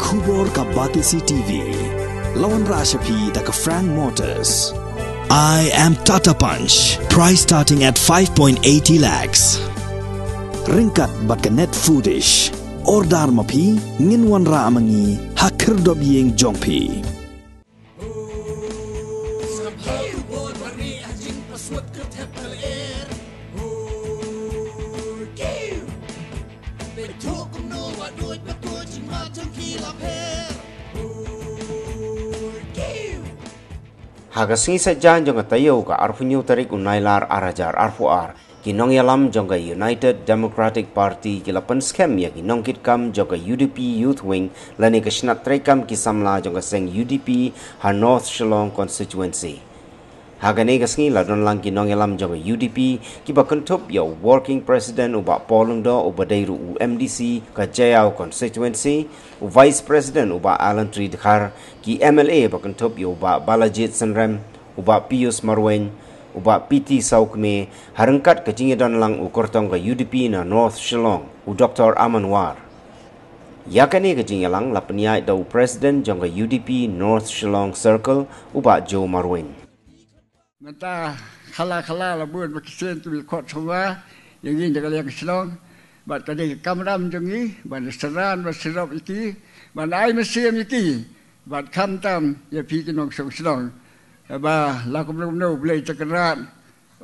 Kubor Kabatisi TV, Lawan Rashapi Daka Frank Motors. I am Tata Punch, price starting at 5.80 lakhs. Ringkat Baka Net Foodish, Ordar Mapi, Nginwan Ramangi, Hakir Dobying Jongpi. haga singi sa jangka jonga tayo ka arfu nyu tarik unailar arajar arfu ar kinong yalam jonga united democratic party kilapan skem ya kinong kit kam jonga udp youth wing lani kesenat terikam kisamla jangka seng udp ha north shillong constituency hagane gasngi ladon langki nongelam jaba UDP ki ba kontop yo ya working president uba polungdo uba deiru UMDC ka jayao constituency u vice president uba Alan Tridhar ki MLA ba kontop yo ya ba Balajit Sanram uba Pius Marwen uba PT Saukme harangkat ka jingedon lang u kortong ka UDP na North Shillong u Dr Amanwar Yakane ke jingelang lapniai dau president jangka UDP North Shillong Circle uba Joe Marwen. มันตาคลราคลราระเบิดมาเส้นตุ่มขอดชงวาอย่างนี้จะกระเลียงฉลองบัดกระเดียงกำรำอย่างนี้บัดสรานบัดสรบอีกทีบัดไอ้มาเสียมอีกทีบัดคำตามอย่าพีกินองส่งฉลองแบ่าเราคุ้มโนเบลยจะกระราน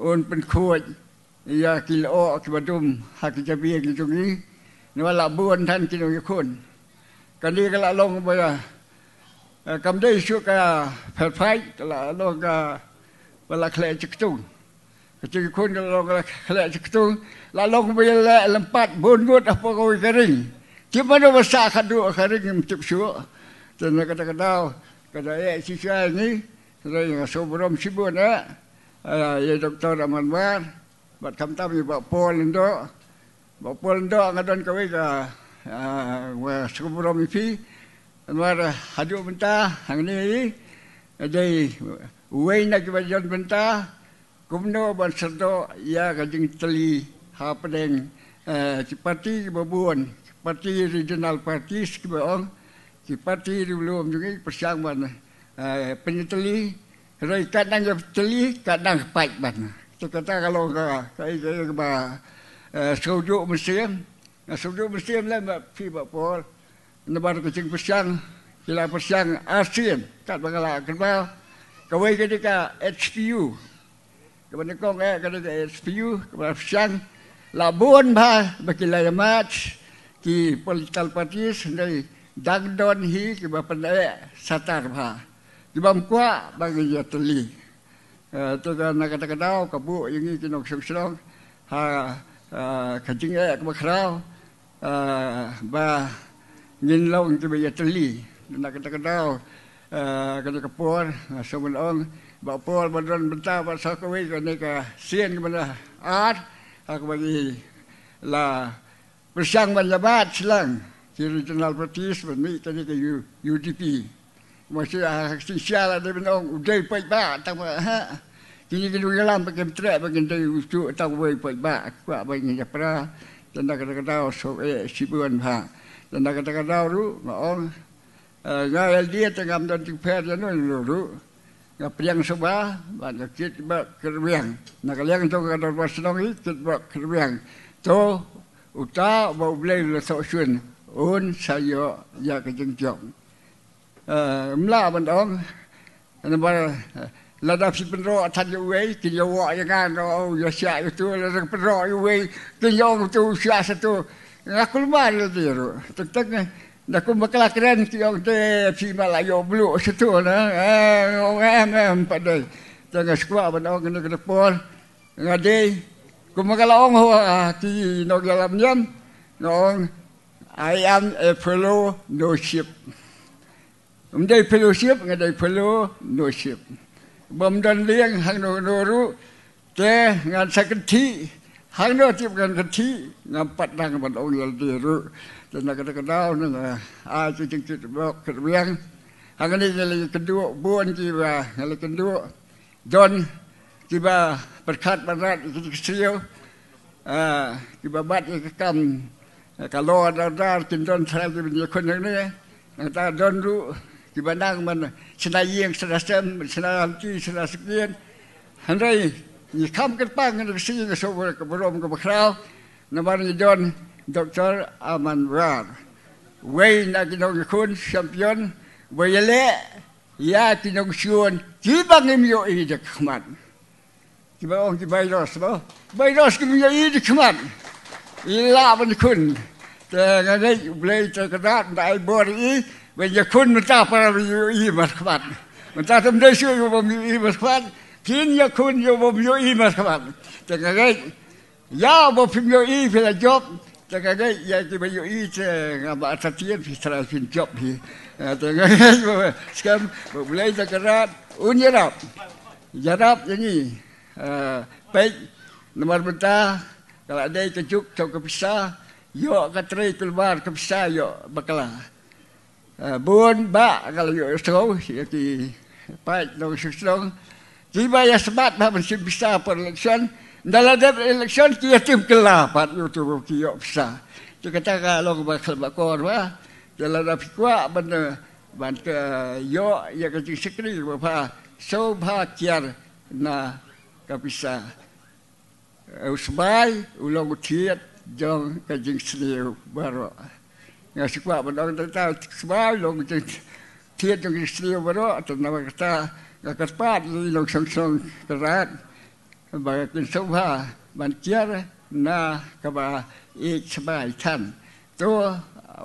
โอนเป็นขวดยากินโอ้กิบดุม หากจะเบียงอยู่ตรงนี้นี่ว่าละเบืวนท่านกินองคนกันนี้ก็ละลงไปกำได้ชั่วกาแผดไฟก็ละลงกาវាលាក់លែកជខ្ទូនកជិគុនកលងលែកជខ្ទូនឡាឡងវាលែកលំផាត់បូនងួតអពកវិករិញជិបនៅវសាខដូខរិញជិបជួតែណកតកដៅកដែជីឆៃនេះរងសុបរមជិបណាអាយដុកទ័ររមន្បានបាត់ខំតាមយបពលនដោបពលនដោងដនកវិកាអើសុបរមពីអនវរហាជូបន្តហងនេះអីដី Wei nak bajon benta, kumno ban sedo ya kajing teli ha pedeng eh, cipati uh, babuan, cipati regional parti sekebong, cipati belum juga persiang ban uh, eh, peniteli, rai kadang ya teli, kadang pait ban. Kita kata kalau ka kai kai ba sojo mesin, sojo mesin lah ba fi ba pol, nebar kajing persiang, kila persiang asin, kat bangala kenal. Kawai kata ka HPU. Kawai Kong eh kata ka HPU, kawai fshan. Labun ba, baki lai mat, ki political parties, nai dagdon hi, ki ba pandai satar bah Di ba mkwa, bagi ya teli. Itu eh, kan nak kata kata, kabu ini kinok syok-syok, ha, ha kajing ayak kebakarau, eh, ba, ngin lau ngin tiba ya teli. Nak kata kata, kata Eh, kena kepuan eh, asa mun Bawa pol badan benta ba sokwe kena ka eh, sian kepada ar aku bagi la pesang menjabat selang jadi jenal petis bermi tadi ke UDP masih ah si sial ada mun on udai pai ba tak ha kini kini gelam pakai trek pakai tadi ucu tak boleh pai ba aku apa yang japra tanda kata-kata oh, sokwe sibuan ha tanda kata-kata ru maong ก็เดียจะกำดันจิแพทย์แล้วนู่นรู้ก็เปี่ยนสบาบัดคิดบ่กระเบียงนักเลี้ยงตัวกระดวัสนองคิดบ่กระเบียงตัวอุตาบุ่เลี่ยนเลยสักชวนอุนชายโยอยากจะจงจอมมลาบันองนั่นบ่ระดับสิบเป็นรอยทันอยู่ไว้กินยาวอย่างงั้นเราอย่าเสียอยู่ตัวระดับเป็นรอยอยู่ไว้กินยาวตัวเสียสักตัวนักลุ่มมาเลยดี่รู้ตึกต่ย Dah aku berkelah keren tiang te si Melayu beluk situ lah. Eh, orang eh, empat Tengah sekolah pada orang kena kena pol. Dengan day. Aku berkelah orang huwa ah, ti nak dalam Orang, I am a fellow no ship. Mendai fellow ship, ngadai fellow no ship. Bum dan liang hang no no ru. sakit hang no ti kan kati ngampat nang ban ong lal di ru dan kada kada nang a tu cing cing bok ke riang hang ni jeli kedua buan ti ba jeli kedua don ti ba perkat barat ti kesio a ti ba bat ke kam kalau ada dar tin don sel ti ni kon nang ni nang ta don ru ti ba nang man senayeng sedasem senayang ti senasekian Hendai, ยี่คำกันปังกันสีกันสวรกับรมกับคราวนวันยนดอกเอร์อามันรารเยนักนองคุณแชมเปียนวยเลยาตินองชวนจีบังมีโยอีดักมันจีบังจีไบรอสบ่ไบรอสกมีโยอีดักมันอีลาบันคุณแต่งานได้เบลจกระดาษได้บริอีเวยคุณมันจ้าพระมีโยอีมันขมันมันจ้าทำได้ช่วยมันมีอีมันขมัน Kin ya kun yo bom yo i ma khabam. Taka gai ya bo phim yo i phi la job. Taka gai ya ki ba yo i che nga ba sa tien phi tra phin job hi. Taka gai bo skam bo bulai taka rat un ya rap. Ya rap ya ni. Pai nomor benta kalau ada kejuk cok kepisah yo katri keluar kepisah yo bakalah. Buồn bạ kalau yo stroh ya ki pai dong stroh Tiba yang sebat bah mesti bisa per election. Dalam dalam election dia tim kelah pat itu kiyok bisa. Tu kata kalau ke bakal bakor bah. Dalam dapat kuat benda bantu eh, yo yang kerja sekali bapa. So bahagian na kapisa. Eh, usbai ulang utiat jong kerja sendiri baru. Yang sekuat benda kita tahu sebab long tiat jong kerja sendiri baru atau nama kita la caspat lo son son rat ba que so va ban tier na ka ba e chbai tan to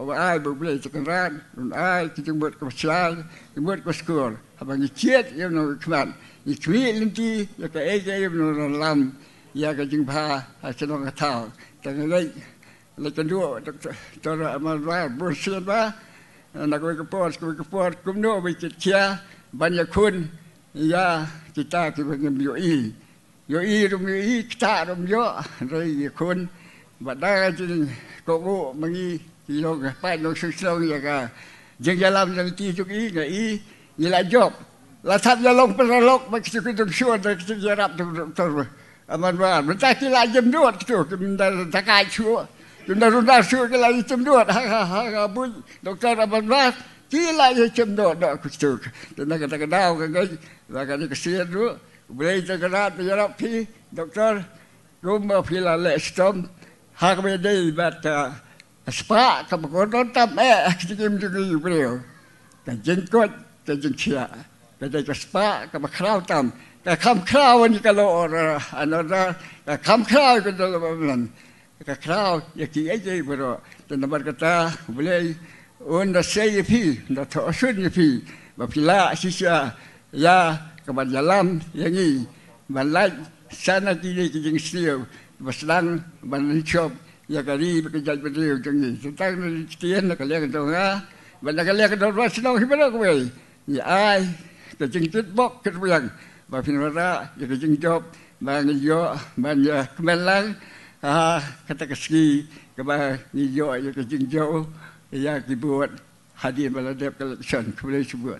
ba ai bu ble to kan rat un ai ti jung bot ka chal ti bot ka skor ha ba ni chiet yo no kman ni twi lin ti yo ka e ge yo no lam ya ka jing pa ha se no ka ta ta ne lai le tan du to ra ma ra bu se ba na ko ka po ko ka po kum no bi ti chia ban ya kun ยาคิดตาที่เงินอย่อีย่อีรวมยอีคิดตารวมเยอะเลยคนบัดได้จริงกบรูมันอีกี่ยงไปนกสุดสองอย่างกันยังจะลำยังทีจุกอีก็อีนี่ละจบล้วทับจะลงไปนรกมันจะคิดต้องช่วยแต่จะรับตรงตรงมันว่ามันจะกี่ละจำนวดถูกมันจะตะกายช่วยจนได้รู้ได้ช่วก็่ลยจำนวดฮ่าฮ่าฮ่าบุญดอกจันทร์มันว่าที่ลายจะจำนวดดอกถูกแต่นั่งก็ตะกันดาวกันไงล้วก็นี่ก็เสียดู้เบริจักราตยรับพี่ดอกเตอร์รูมเมอร์พิลาเลสตอมหากไม่ได้แบบสปาทำกนนตามแม่จะยิ้มจะกินอยู่เปล่าแต่จริงก็จะจริงเชียแต่จะสปาก็มาคราวตามแต่คำคราววันนี้ก็โลอรอันนั้นแต่คำคราวก็จะลำนั้นก็คราวอยากกินไอ้ใจเปล่าแต่นบกตาเปล่าอุ่นดาเซย์พี่นัทอชุดพี่แบบพิลาชิชา ya kepada dalam yang ini balai sana tidak kijing setia bersedang bernicop ya kali bekerja berdiri jengi tentang setia nak kalian kata orang benda kalian kata orang senang kepada aku ya ai kijing tutbok kerbuang bafin rara ya kijing job bang yo bang ya kemelang ha, kata keski kebang yo ya kijing job ya kibuat hadir baladep collection kembali sebuah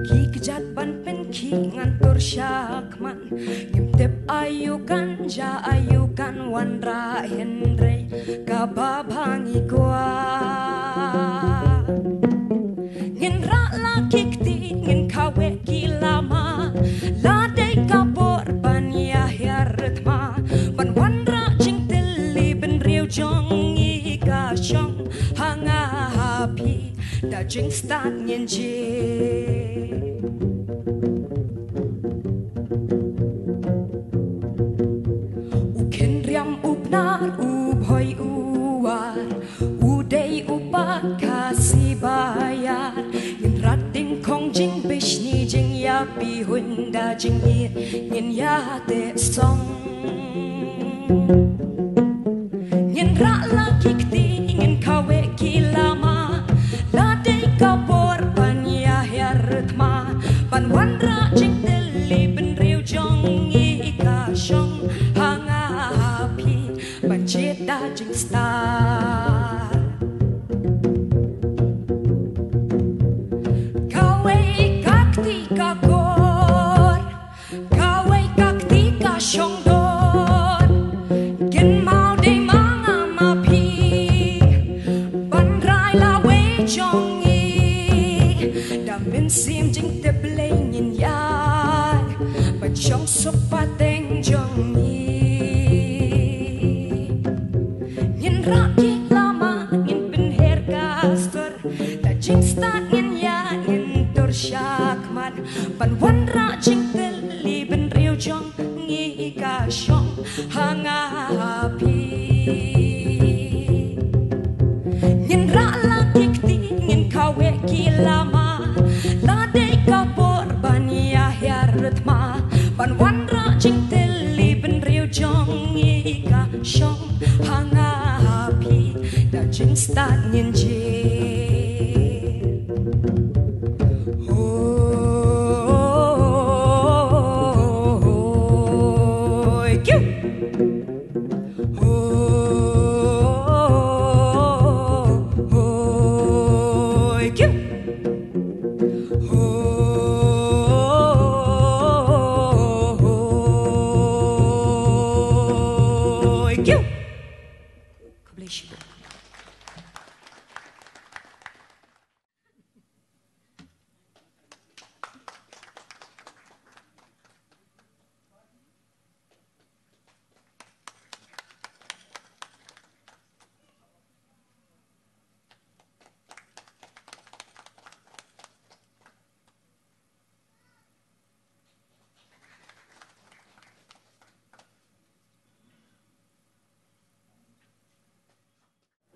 ngantur syakman Yip tip ayukan ja ayukan wanra hendre kababang ikwa Ngenra lakik ti ngen kawe kilama Lade kabor ban ya hiarat ma Ban wanra jing tili ben riu jong ika syong Hanga hapi da jing stan ngen jing chinh yên nhìn ya tệ song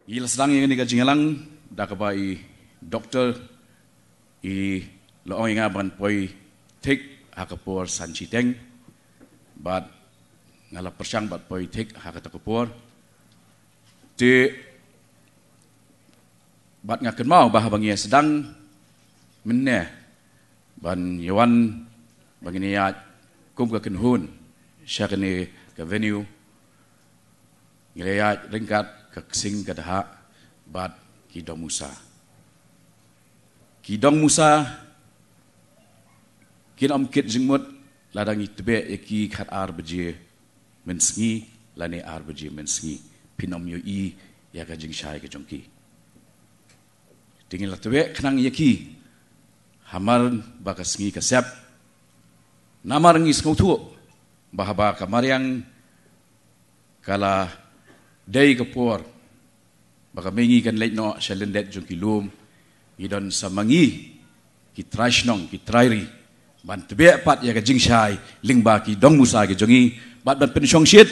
Ila sedang yang ini kajingalang, dah kapa doktor, i loong yang abang poi tik, hakapur san citeng, bat ngala persyang bat poi tik, hakatakapur, ti bat ngakin mau bahwa bang ia sedang menne ban yawan bang ini yat kum ka kin hun syakni ka venue ngelayat ringkat keksing kadha bat kidong Musa. Kidong Musa kin am kit jingmut ladang itbe eki khat ar bje mensngi lane ar bje mensngi pinom yo i ya ga jing shai ke jongki. Dingin latbe khnang yeki hamar bakasngi ka sep namar ngi sngothu bahaba ka maryang kala Dei kepuar. Baka mengi kan lek no selendet jung kilum. Idon samangi. Ki nong, ki trairi. Ban tebe pat ya ke jing shai. Ling ba ki dong musa ke jungi. Bat ban pen shong shit.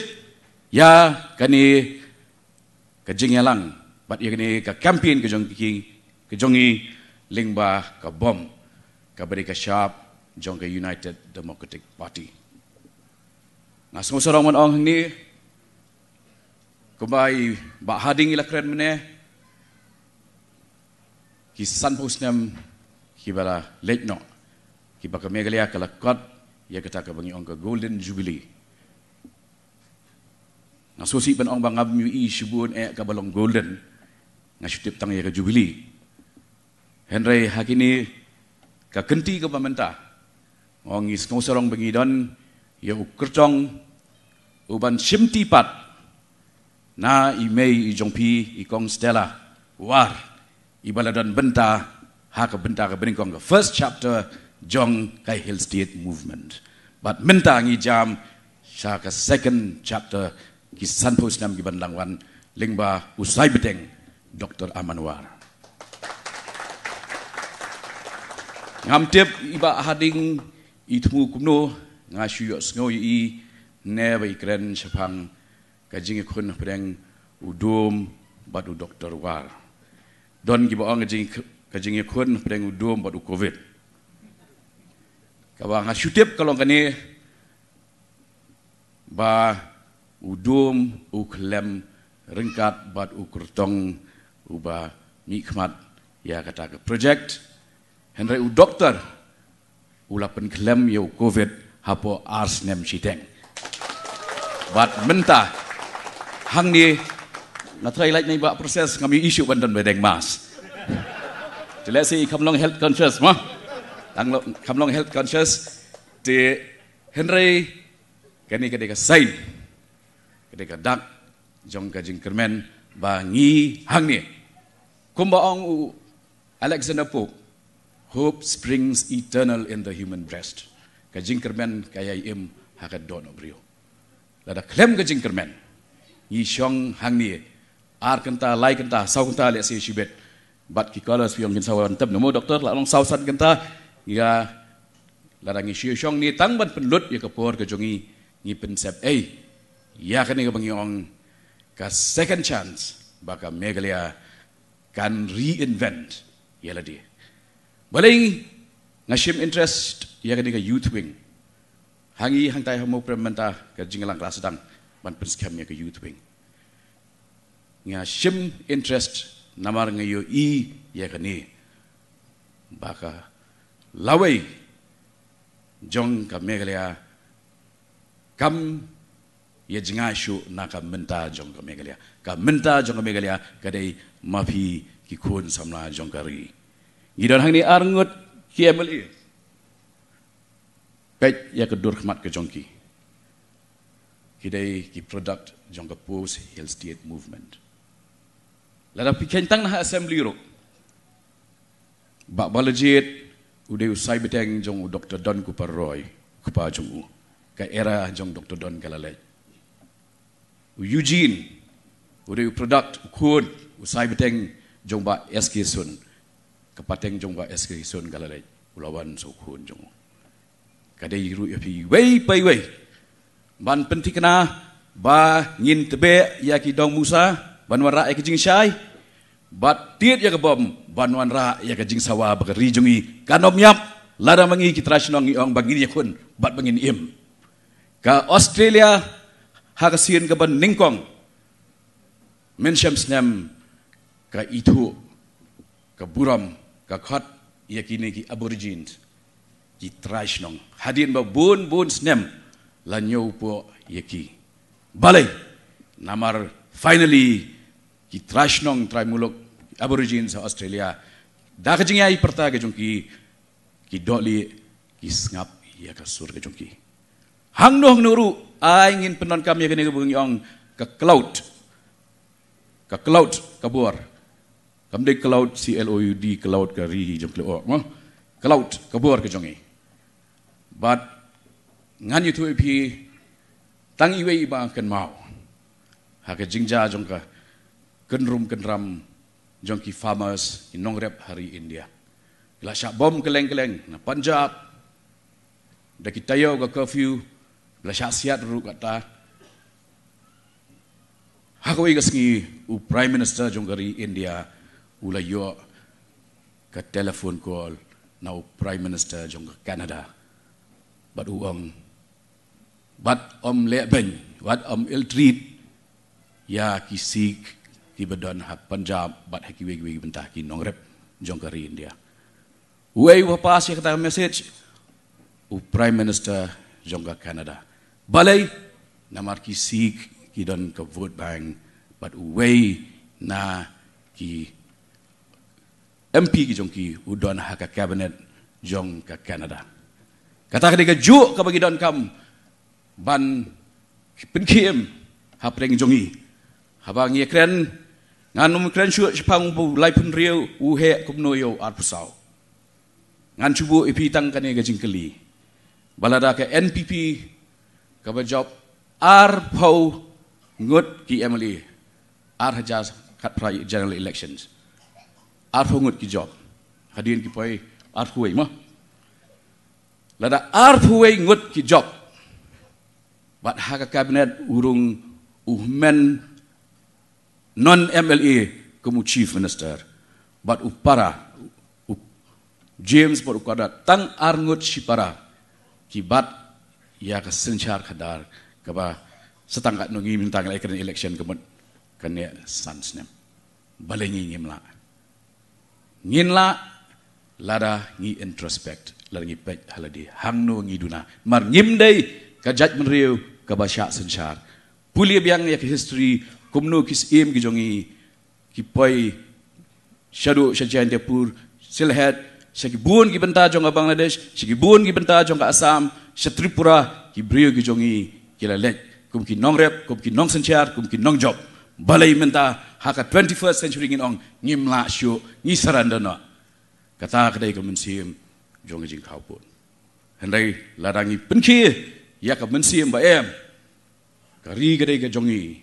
Ya kani ke jing yalang. Bat ya kani ke kampin ke jung ki. Ke jungi ling ba ke bom. Ke beri ke syap. Jong ke United Democratic Party. Nah, semua orang-orang ni, kubai ba hading ila kren mene ki san pusnem ki bala lekno ki baka megalia kala kot ya kata ka bangi ongka golden jubilee na susi ben ong bangab mi i shibun e balong golden na shutip tang ya ke jubilee henry hakini ka kenti ka pamenta ong is no sorong bangi ya ukercong uban simtipat na imei mei i jongpi i kong stella war i baladon benta ha ka benta ka bring kong first chapter jong kai hill state movement but minta ngi jam sha ka second chapter ki san post nam gi ban lang lingba usai beteng dr amanwar ngam tip iba hading i thmu kumno nga shu yo snoi i never i kren chapang kajing kun preng udum batu doktor war don gi ba ang kajing kun preng udum batu covid kaba ha shutep kalong kani bah udum uklem ringkat batu ukurtong uba mikmat ya kata ke project henry u doktor ulapen klem yo ya covid hapo ars nem sideng bat mentah hang ni na thai lai nei ba process ngam issue ban ba deng mas to let see come long health conscious ma ang lo come long health conscious de henry kani kani ka sain kani ka dak jong ka jing kermen ba ngi hang ni kumba ang u alexander pope hope springs eternal in the human breast ka jing kermen im ha ka dono brio la da klem ka yi shong hang ni ar kenta lai kenta sau kenta le si shibet bat ki kala si yong jin sawan tab nomo doktor la long sau san kenta ya la rang shi shong ni tang ban pen lut ye ya ke por ke jongi ni pen sep ei ya ke ni ke bang yong ka second chance baka megalia kan reinvent ye ya la di balai ngashim interest ya ke ni ke youth wing hangi hang tai hamo pramanta ke jingalang klas dang ban pen skam ye ya ke youth wing nga shim interest namar nga yo i ye gani baka lawai jong ka megalia kam ye jinga shu na ka menta jong ka megalia ka menta jong ka megalia ka dei mafi ki khun samla jong ka ri gi don hangni arngut ki emli pet ya ka dur khmat ka jong ki ki dei ki product jong ka pose hill state movement Lada da fi kentang na assembly ro ba balajit udah usai beteng jong u dr don Cooper roy ku pa jong u ka era jong dr don kalale u eugene u produk, product kuun usai beteng jong ba sk sun ka pateng jong ba sk sun kalale u lawan so kuun jong u ka de iru ya pi way. pai wei ban penti kena ba ngin tebe yakidong musa musa banwan ra ek jing bat tiet ya kebom banwan ra ya ke jing sawa ba ri kanom yap lada mangi ki trashnong yong bangin ya kun bat bangin im ka australia ha ka sian ka ban ningkong men shams nem ka itu, ka buram ka khat ya ki ne ki aborigines ki trashnong hadin ba bun bun snem lanyo po ya ki balai namar finally कि त्राशनोंग त्राइमुलोक अबोरिजिन्स ऑस्ट्रेलिया दाग जिंग आई पड़ता है कि कि डॉली कि स्नाप ये का सूर के जोंगी हंग नो हंग नोरु आई इन पनों का मैं कने के बुंग यंग का क्लाउड का क्लाउड का बुआर कम दे cloud C L O U D cloud का री ही जोंगले ओ मो क्लाउड का बुआर के जोंगी बट ngan yu thu pi tang i wei ba kan mau ha ke jing ja jong ka genrum-genram jongki farmers in nongrep hari India. Ila syak bom keleng-keleng na panjat. Da kita yo ga curfew. Bila syak siat ru kata. Hakoi ga sngi u prime minister jonggari India ula yo ka telephone call na u prime minister jong Canada. Bat uang, bat om le bat om ill treat ya kisik. ที่บดอนฮับปัญจาบัดฮักกิเวกเวกบันทากินนองเร็บจงกรีอินเดียอุ้ยว่าพาสิ่งที่เขาเมสเซจอุปรายมินิสเตอร์จงกับแคนาดาบัลเลยนามาร์กิซีกกีดอนกับเวิร์ดแบงก์บัดอุ้ยนากีเอ็มพีกีจงกีอุดอนฮักกับแคบเนตจงกับแคนาดาคำถามที่กจุกกับกีดอนคำบันเป็นเคียมฮับเร่งจงอี Habang ye kren ងានុំក្រាន់ឈឿឆ្ផាងពូលៃភុនរៀវអ៊ូហេកុំណូយោអត់ផ្សោងានឈូវអ៊ីភីតាំងកានីកាជិងកលីបាឡាដាកេ NPP កាបាជប់អារផោងុតគីអេមលីអារហាជាសខាត់ប្រៃជេនរ៉លអ៊ីលិកសិនអារផោងុតគីជប់ហាឌៀនគីប៉ៃអារហ្វួយម៉ោះលាដាអារហ្វួយងុតគីជប់បាត់ហាកាកាបិណេតអ៊ូរុងអ៊ូហ្មែន non MLA kamu chief minister but upara up, James por kada tang arngut si para kibat ya ke sencar kadar kaba setangkat nungi mintang lai kan election kemut kan ya sans nem balengi ngimla nginla lada ngi introspect lada ngi pet haladi hangno ngi duna mar ngimdei ka judgment riu kaba sya sencar pulia biang ya ke history kumnu kis im gijongi kipai shadu shajian tepur silhet Sekibun bun ki benta jong Bangladesh, sekibun bun ki benta jong Assam, se Tripura ki brio ki jongi ki la lek, kum ki nong rep, kum ki nong senchar, kum ki nong job. Balai menta haka 21st century ngin ong ngim la syo, ngi saranda no. Kata kedai ka mensim jong jing kau pun. Hendai ladangi penki ya ka mensim ba em. Kari kedai ka jongi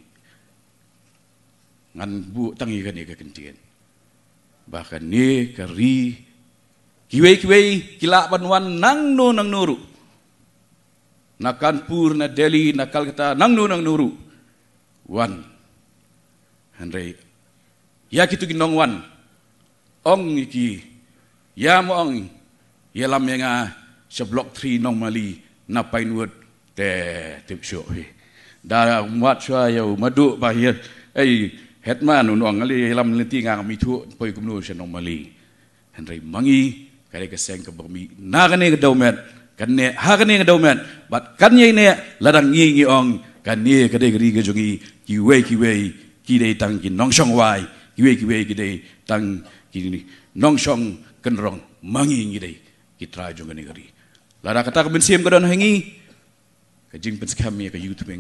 ngan bu tangi kan ni ka bahkan ni ka ri kiwei kiwei kila nang nu nang nuru nakan pur na delhi nakal kita nang nu nang nuru wan Henry, ya kita kini nong wan ong iki ya mo ong ya lam yang a ah, se nong mali na pinewood te tip shop da wat sha yo ya, maduk bahir eh hetman unuang ngali hilam niti ngang mitu poi kumnu sian nomali henry mangi kare ke seng ke bumi na ke daumet kane ha kane ke daumet bat kane ne ladang ngi ngi ong kane ke de gri ke jungi ki we ki we ki de tang ki nong song wai ki we ki we ki de tang ki ni nong song ken rong mangi ngi de ki tra jung ne gri lara kata ke ben siem ke don hengi ke jing pen ke youtube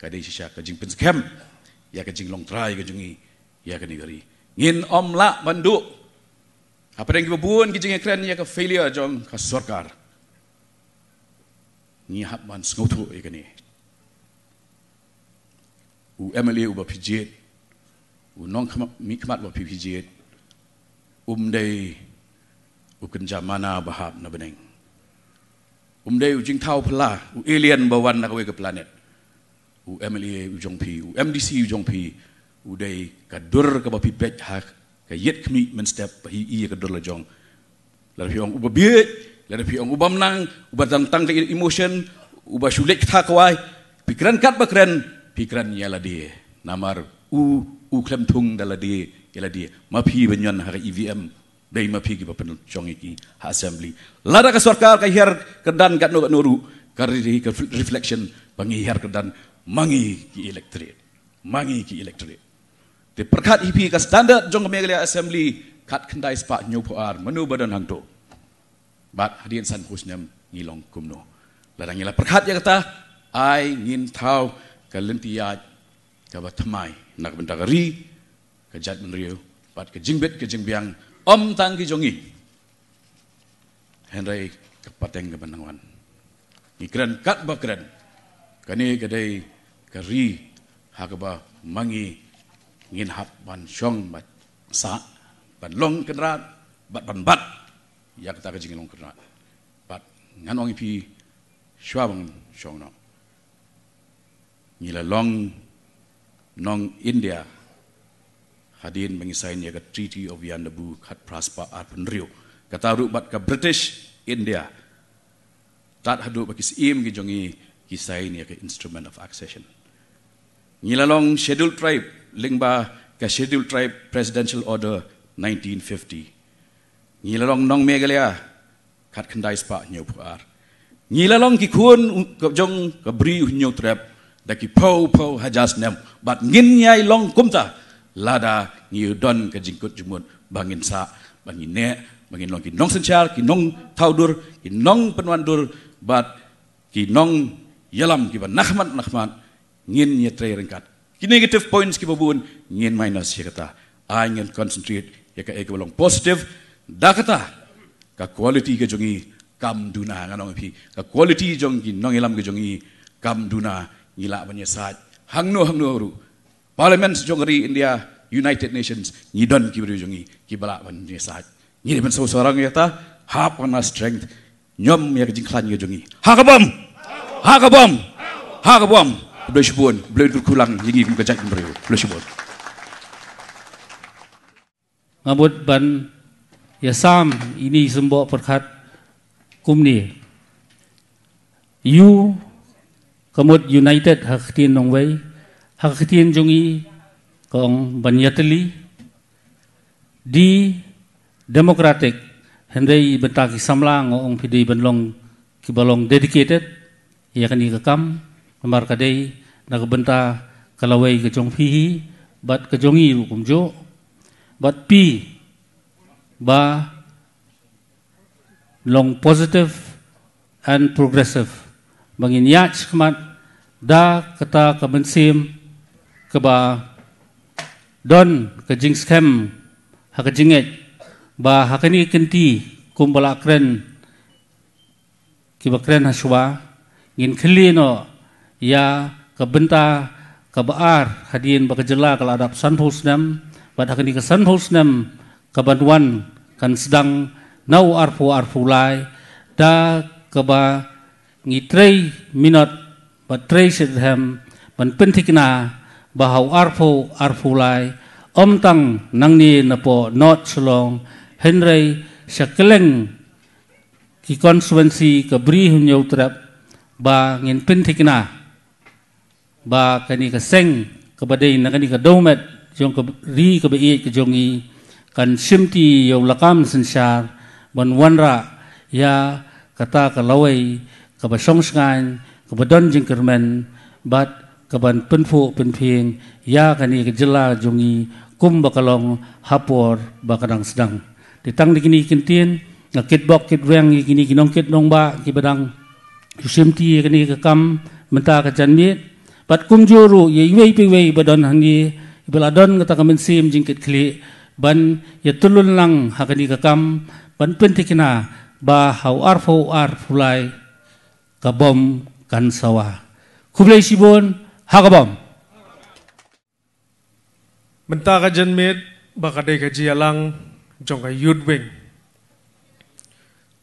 ka de sha ka jing pen ya kencing long try kencingi ya kencing dari ngin om lak manduk apa yang kita buat kencingnya keren ya ke failure jom ke sorkar ni hap man sengutu ya kini u emily u bapijit u nong kemat mi kemat bapijit um day u mana bahap na beneng um day u jing tau pelah u alien bawan nak ke planet u MLA u jong pi u MDC u jong pi u day ka dor ka ba pi bet ha ka yet kmi men step ba hi i ka dor la jong la pi ong u ba bie la fi ong u ba mnang u ba tang tang emotion u ba shulek tha ka wai pikran kat ba kren pikran ya la die namar u u klem thung da la die ya la die ma pi ba nyon ha ka EVM day ma pi gi ba pen jong i ha assembly la ra ka sarkar ka her ka dan kat no ka noru ka reflection pangihar ka dan mangi ki electorate mangi ki electorate te prakhat ipi ka standard jong meglia assembly kat kandai spa nyu po ar manu badan hangto bat hadian san husnam ni long kumno ladang ila prakhat ya kata ai ngin thau ka lentia ya, ka batmai nak bendagari ka jat menriu bat ka jingbet ka jingbiang om tang ki jongi Henry ka pateng ka banangwan ikran kat bakran kani kedai kari hakaba mangi ngin hap ban shong bat sa ban long kendra bat ban bat ya kata ka jing long kendra bat ngan ong ipi shwa bang shong no ngila long nong india hadin mengisain ni ke treaty of yanabu kat praspa at penriu kata ru bat ka british india tat hadu bagi im ki jongi kisai ni ke instrument of accession ngilalong Scheduled Tribe lingba ka Scheduled Tribe Presidential Order 1950. Ngilalong nong Meghalaya kat kandais pa nyo puar. Ngilalong ki kun ka jong ka nyo trep da ki pau pau hajas nem bat ngin nyai long kumta lada ngi don ka jingkut jumut bangin sa bangin ne bangin long ki nong sanchar ki nong thaudur ki nong penwandur bat ki nong yalam kiba ba nakhmat ngin ñi tray rankat ki negative points ki bobu ngin minus ci ya kata a ngin concentrate ya ka ek ya bolong positive da kata ka quality ke jongi kam duna nga no fi ka quality jongi no ngi lam ke jongi kam duna ngi la banya sa hangno hangno ru parliament jongri india united nations ni don ki bru jongi ki bala banya sa ni ben so sorang ya kata hap on strength nyom ya jing khlan ni jongi ha ka ha ka bom ha ka bom ha ka bom boleh sebut. Boleh kurang lagi kerja kerja beribu. Boleh sebut. Ngabut ban ya sam ini sembok perkhat kumni. You kemud United hakatin nongwei hakatin jungi kong ban Yateli di demokratik hendai bentaki samlang ong pidi banlong kibalong dedicated yakni kekam kekam Lembar kadai nak benta kalau way jong fihi bat kejongi jongi rukum jo bat pi ba long positive and progressive bangin yach kemat dah kata kabensim keba don ke jing scam ha ke ba ha ke kenti kumbala kren kiba kren ha kelino no ya kebenta kebaar hadin bekejela kalau ada pesan husnam pada hari kesan husnam kebantuan kan sedang nau arfu arfulai da keba ngitray minat batrei sedham pan pentikna bahau arfu arfulai om tang nang ni napo not selong Henry sekeleng ki konsuensi ke bri hunyau trap ba ngin pentikna ba kani ka seng ka ba dei na kani ka domet jong ka ri ka ba ie ka jong i kan simti yo lakam san sha ban wanra ya kata ka lawai ka ba song sngain ka ba don jing kermen bat ka ban pen fu pen phing ya kani ka jela jong i kum ba kalong hapor ba kadang sedang tang di kini kintin na kitbok kitweng kini nong kinong nong ba kibadang simti kini ka kam menta ka janmit bat kumjuru ye wei pi wei badon handi beladon kata kamen sim jingkit kli ban ye tulun lang hakani kakam ban pentikina ba hau ar fo ar fulai kabom kan sawa kublai sibon hakabom mentaka janmet bakadai kaji alang jongka yudwing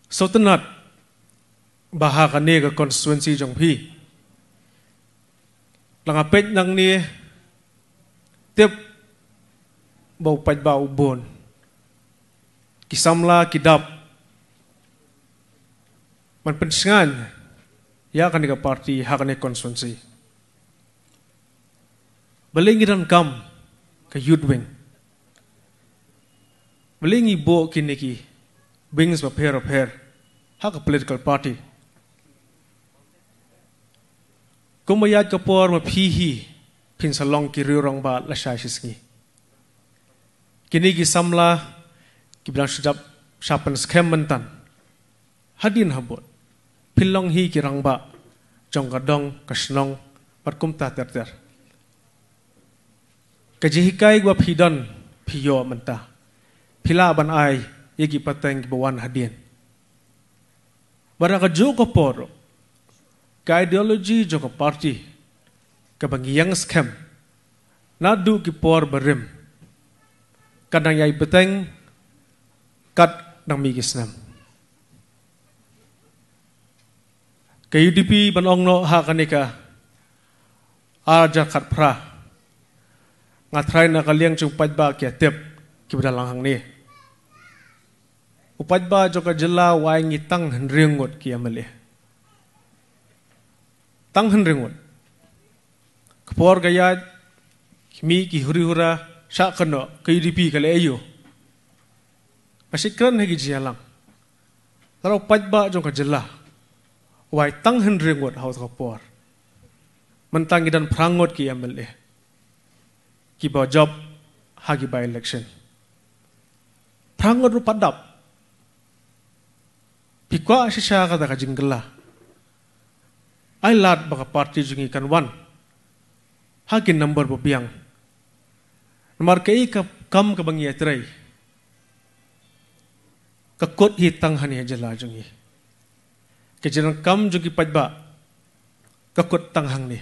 sotenat bahakane ke konstituensi jongpi. pi ลังเป็นังนี้เทปบ่าวไปบ่าวบนกิซัมลากิดับมันเป็นสังนยากันกับพรรคที่หากันคอนซูนซีบลิงกันคำกับยูดวิงบลิงกีบวกกินนี่กีบิงส์แบบเพร์แบบเพร์หากับ political party กุมยาจกปอร์มาพีฮีพินสลองกิริรองบาลชายชิสกีกินีกิสัมลากิบลังชุจับชาปันสเคมมันตันฮัดินฮับบพิลองฮีกิรังบาจงกระดองกระชนองปัดกุมตาเตอร์เตอร์กะจิฮิกายกว่าพีดอนพิโยมันตาพิลาบันไอยกิปะเตงกิบวันฮัดินบารากะจูกปอร์ ke ideologi joko parti ke bangiang skem nadu ki por berim kadang yai beteng kat nang migi senam ke UDP ban ongno ha kanika arja kat pra ngatrai na liang chung pat ba ke tep ki langhang ni upat ba joko jella waing itang hendriungot ki amalih tang han ring won khpor ga ya khmi ki huri hura sha khno kai ri pi kale ayo masikran he gi ji alang taro pat ba jong ka jilla wai tang han ring won haus khpor man tang gi dan prangot ki mla eh. ki ba job ha gi by election prangot ru padap Pikwa asyik syarikat akan jinggalah ai lat baka party jingi kan wan hakin number bo piang mar ke ka kam ka bangi atrai ka kot hi tang hani ha jela jingi ke jeran kam jugi padba ka kot tang hang ni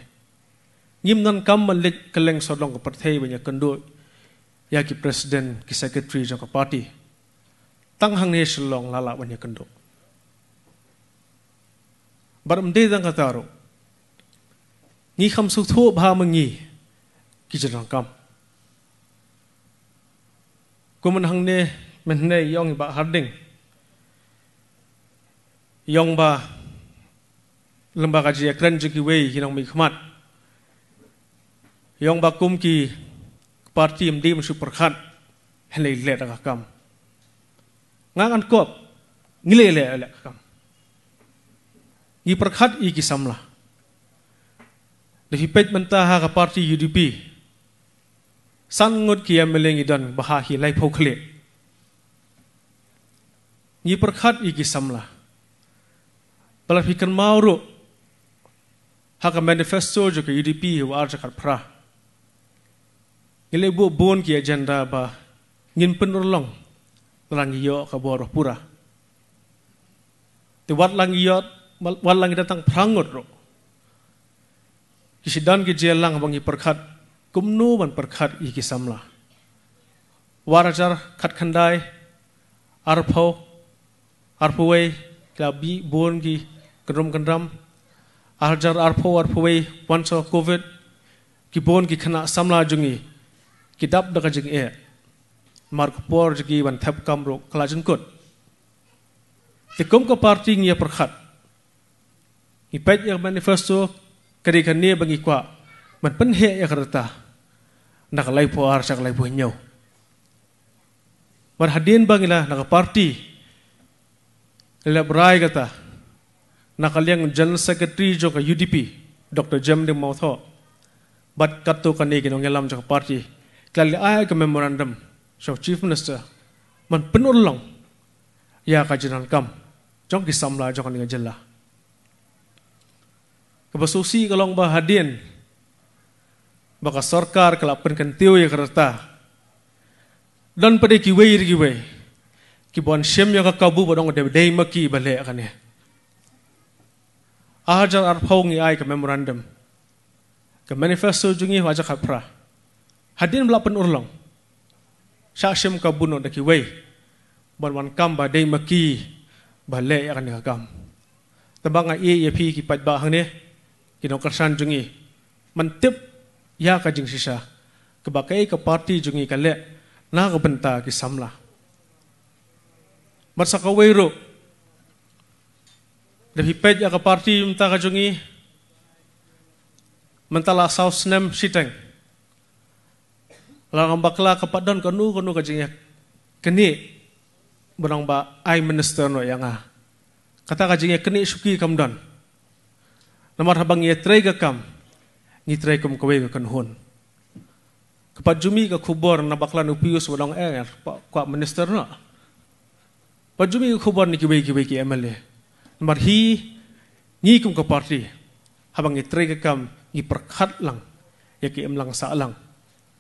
ngim nan kam ma le kaleng so long ka parthei banya kando ya ki president ki secretary jo ka party tang hang ni shlong la la banya kando baram de dang kata aro ni kham suk tho bha mangi ki jrang kam kumun hang ne men ne yong ba harding yong ba lemba ka ji akran ji ki wei hinong mi khmat yong ba kum ki parti im dim su prakhat helai le ra kam ngan kop ngile le le kam iperkhat i kisamla. Lebih pet mentah ke parti UDP. Sangat kia meleng idan bahagi lay pokle. Iperkhat i kisamla. Pelah fikir mauru. Hak manifesto juga UDP wajar cakap pra. Ile bu bon ki agenda ba ngin penurlong langiyo ka boroh pura. Tiwat langiyo walang datang perangut ro. Kisidan ki jelang abang i perkat kumnu man perkat i kisamla. Warajar kat kandai arpo arpuwei kila bi buon ki kendram kendram. Arjar arpo once of covid ki buon ki kena samla jungi Ki dap daga jeng e. Mark Paul jadi bantap kamro kelajen kut. Tekom ke parti ngia perkhidmat i pet yang mana first ni bagi kuat man penhe ya kereta nak lay po ar sak lay po nyau man hadian bangila nak parti, lelak berai kata nak liang general secretary jo ke UDP Dr. Jem de Mautho bat katto kan ni ke nong elam jo party kali ai ke memorandum so chief minister man penolong ya kajian general kam jong ki samla jong kan ni jella kebesusi kalong bahadin baka sorkar kelapen kentiu kan ya kereta dan pada kiwe ir kiwe kibon shem yang kabu bodong de de maki bale ya. ahajar arphong ai ke memorandum ke manifesto jungi wajah kapra hadin belapen urlong syashem kabu no de kiwe bon wan kam ba de maki bale ya kam tembang ai ye pi ki bahang ba kinokarsan jungi mentip ya kajing sisa kebakai ke parti jungi kale na ka benta ki samla marsa ka weiro lebih pet ya ke parti menta ka jungi mentala saus nem siteng la ngambakla ka padon ka nu ka kini ya berang bah ai minister no yanga kata kajingnya jingi ya kini suki kamdon don Nama habang ia terai kekam, ni terai kum kowe kekan hon. Kepat jumi ke kubur na baklan upius walang air, er, er, pak kuat minister na. Pak jumi ke kubur ni kiwe kiwe ki MLA. Nama hi, ni kum ke parti, habang ia terai kekam, ni perkhat lang, ya ki emlang sa lang,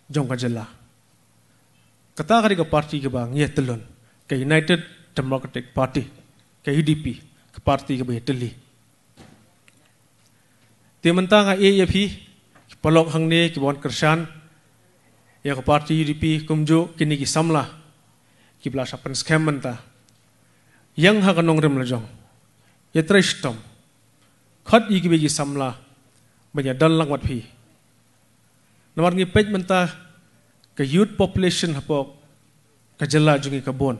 jong kajela. Kata kari ke parti ke bang, ia telun, ke United Democratic Party, ke UDP, ke parti ke bayi telih. เตียมันตั้งไอเอเอพีปลอกหังเนกบอนกระชันยังกับพรรคยูดีพีกุมจูกินิกิสัมลากิบลาชาเป็นสแคมมันตายังหากนองเริ่มละจงยัตริชตอมขัดอีกิบีกิสัมลาบัญญัดันลังวัดพีนวัดงี้เป็ดมันตากับยูดพ population ฮะปอกกับจัลลาจุงกับบอน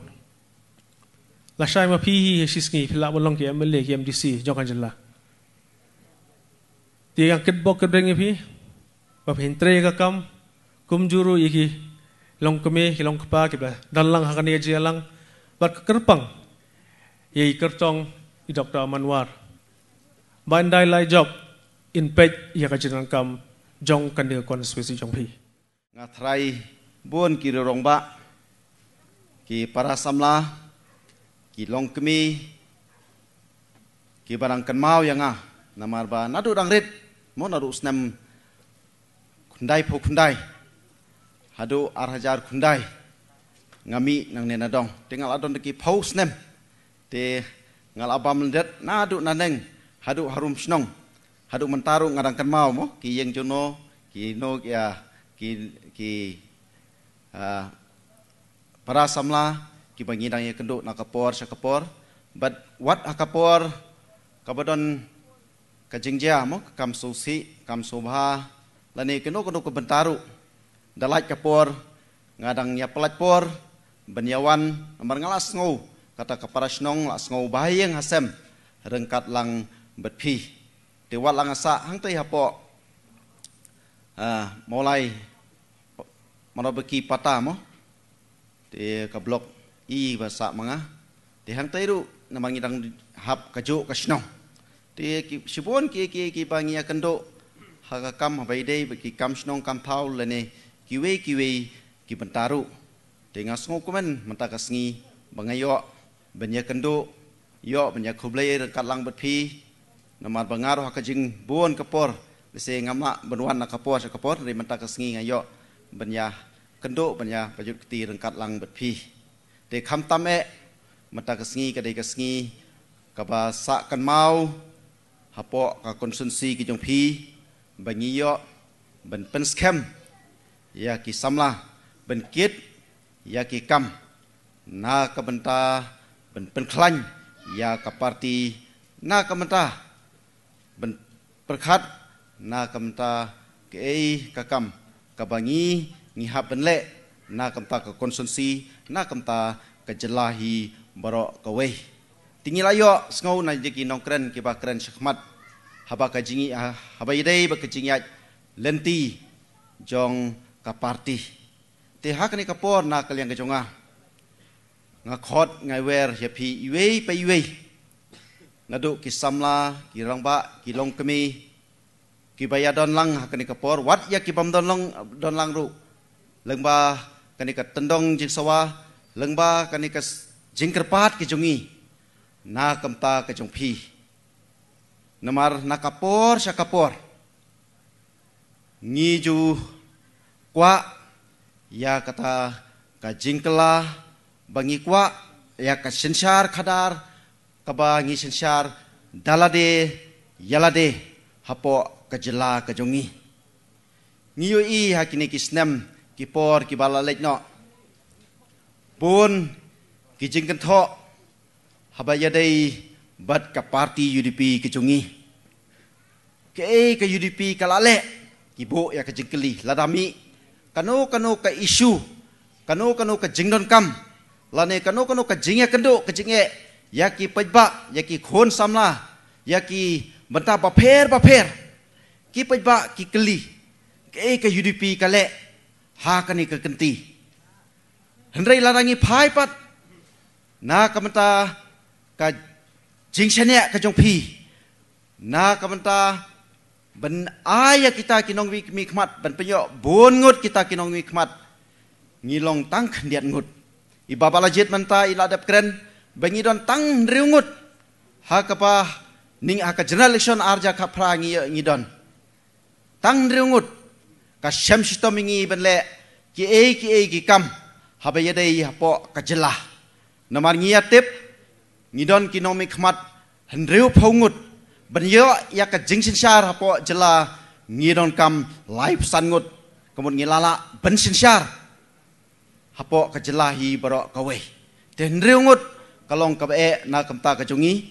ลาชายมาพีฮีชิสกีพิลาบุลองเกียมเมลเลกียมดีซีจงกันจัลลา ti yang kedbok kerengi pi, bab hentre yang kam, kum juru iki, long kemi, long kepa kita, dan lang hakan ia jalang, bab kerpang, ia kercong, i doktor Amanwar, bandai lai job, in pet ia kajian kam, jong kandil konsesi jong pi. Ngatrai, buan kiri rongba, ki para samla, ki long kemi, ki barang kenmau yang ah. Namar ba nadu dang มนรูสนำคุณได้ผู้คุณได้ฮัดูอาราจารคุณได้งามีนังเนนดองเดงลาดอนตะกี้ผู้สนำเดงลาบามลเดน่าดูนันเองฮัดูฮารุมชนงฮัดูมันตารุงารังกันมาวมั้งกี่ยังจุโนกี่โนกี่กี่กี่พระสัมลากี่บางยี่ดังยี่กันดูนักปอร์ชักปอร์ but what akapor kabadon ka jingjia mo kam su si kam su ba la ni kenu kenu ko bentaru dalat kapor ngadang nya pelat por benyawan amar ngalas ngau kata ka parasnong las ngau bayang hasem rengkat lang betpi tiwat lang asa hang tai hapo ah mulai marobeki pata mo ti ka blok i basa manga ti hang tai ru namangidang hap kajo kasnong Tiap ki shibon kiri kiri ki bangia kando ha kam ha bai dei kam senong kam pau lene lah ne ki we ki we ki bentaru te nga sngok men menta ka sngi bangayo banya kando yo banya khublai er lang bat nama namar bangar ha ka jing kapor le se ngama benwan na kapor sa kapor ri menta ka sngi nga yo banya kando banya lang bat phi te kham tam e menta ka sngi ka dei sa kan mau ហពកកកុនសុនស៊ីគីចុងភីបងីយោបិនពិនស្ខេមយ៉ាគីសំឡាបិនគិតយ៉ាគីកំណាកបន្តាបិនពិនខ្លាញ់យ៉ាកប៉ាទីណាកបន្តាបិនប្រខាត់ណាកបន្តាគីកកំកបងីងីហាប់បិនលេណាកំតាកកុនសុនស៊ីណាកំតាកចលាហីបរកវេី Tinggi layo sengau na jeki nongkren ke bakren syekhmat. Haba kajingi ah, haba idei ba lenti jong ka parti. Te hak ni kapor na kaliang kejonga. Ah. Nga khot ngai wer ye pi iwei pa iwei. Nadu ki samla ki rangba ki long kemi. Ki baya don lang hak ni kapor wat ya ki bam don long don lang ru. Lengba kani tendong jing sawa. Lengba kani ka jingkerpat ki jungi na kamta ka chong phi namar na kapor sha kapor ngi ju kwa ya kata ka jingkla bangi kwa ya ka sinshar khadar ka ba ngi sinshar dalade yalade hapo ka jila ka jongi ngi yo i ha kini ki snem ki por ki bala lek no ki jingkan tho Habak yadai bat ke parti UDP ke cungi. Ke ke UDP ke lalek. Kibu ya ke jengkeli. Ladami. Kano kano ke isu. Kano kano ke jengdon kam. Lane kano kano ke jengye kendo ke jengye. Ya ki pejbak. Ya ki khon samla. Ya ki bentar paper paper. Ki pejbak ki keli. Ke ke UDP ke lalek. Ha kani ke kenti. Hendai ladangi pai pat. Na kamata ka jing sini ya ka jong na ka ben ta ya kita kinong wi mi khmat ban pyo bon ngut kita kinong wi khmat ngilong tang khndiat ngut Iba baba la jet dap kren bengi don tang riu ngut ha ka ning ha ka election arja ka phra ngi ngi don tang riu ngut ka shem shi to mi le ki e ki e ki kam ha ba ye dei ha po ka jela namar ngi ya tip nidon kinomi khmat hendriu phongut banyo yak jingsin shar hapo jela nidon kam life ngut, sangut kemun ngilala ban sin shar hapo kajelahi baro kawe tenriu ngut kalong ka e na kamta ka jungi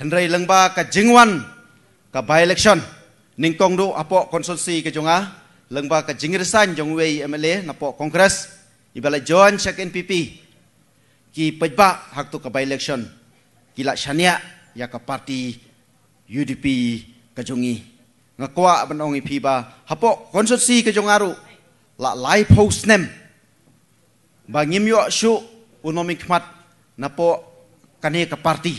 hendrei lengba ka jingwan ka by election ningkong do apo konsulsi ka junga lengba ka jingresan jongwei MLA napo kongres ibala join check NPP ki pejba hak tu ke by election ki lak shania ya ke parti UDP kejungi ngakwa benongi piba hapo konsorsi kejungaru lak live host nem bangim yo shu unomi khmat napo kane ke parti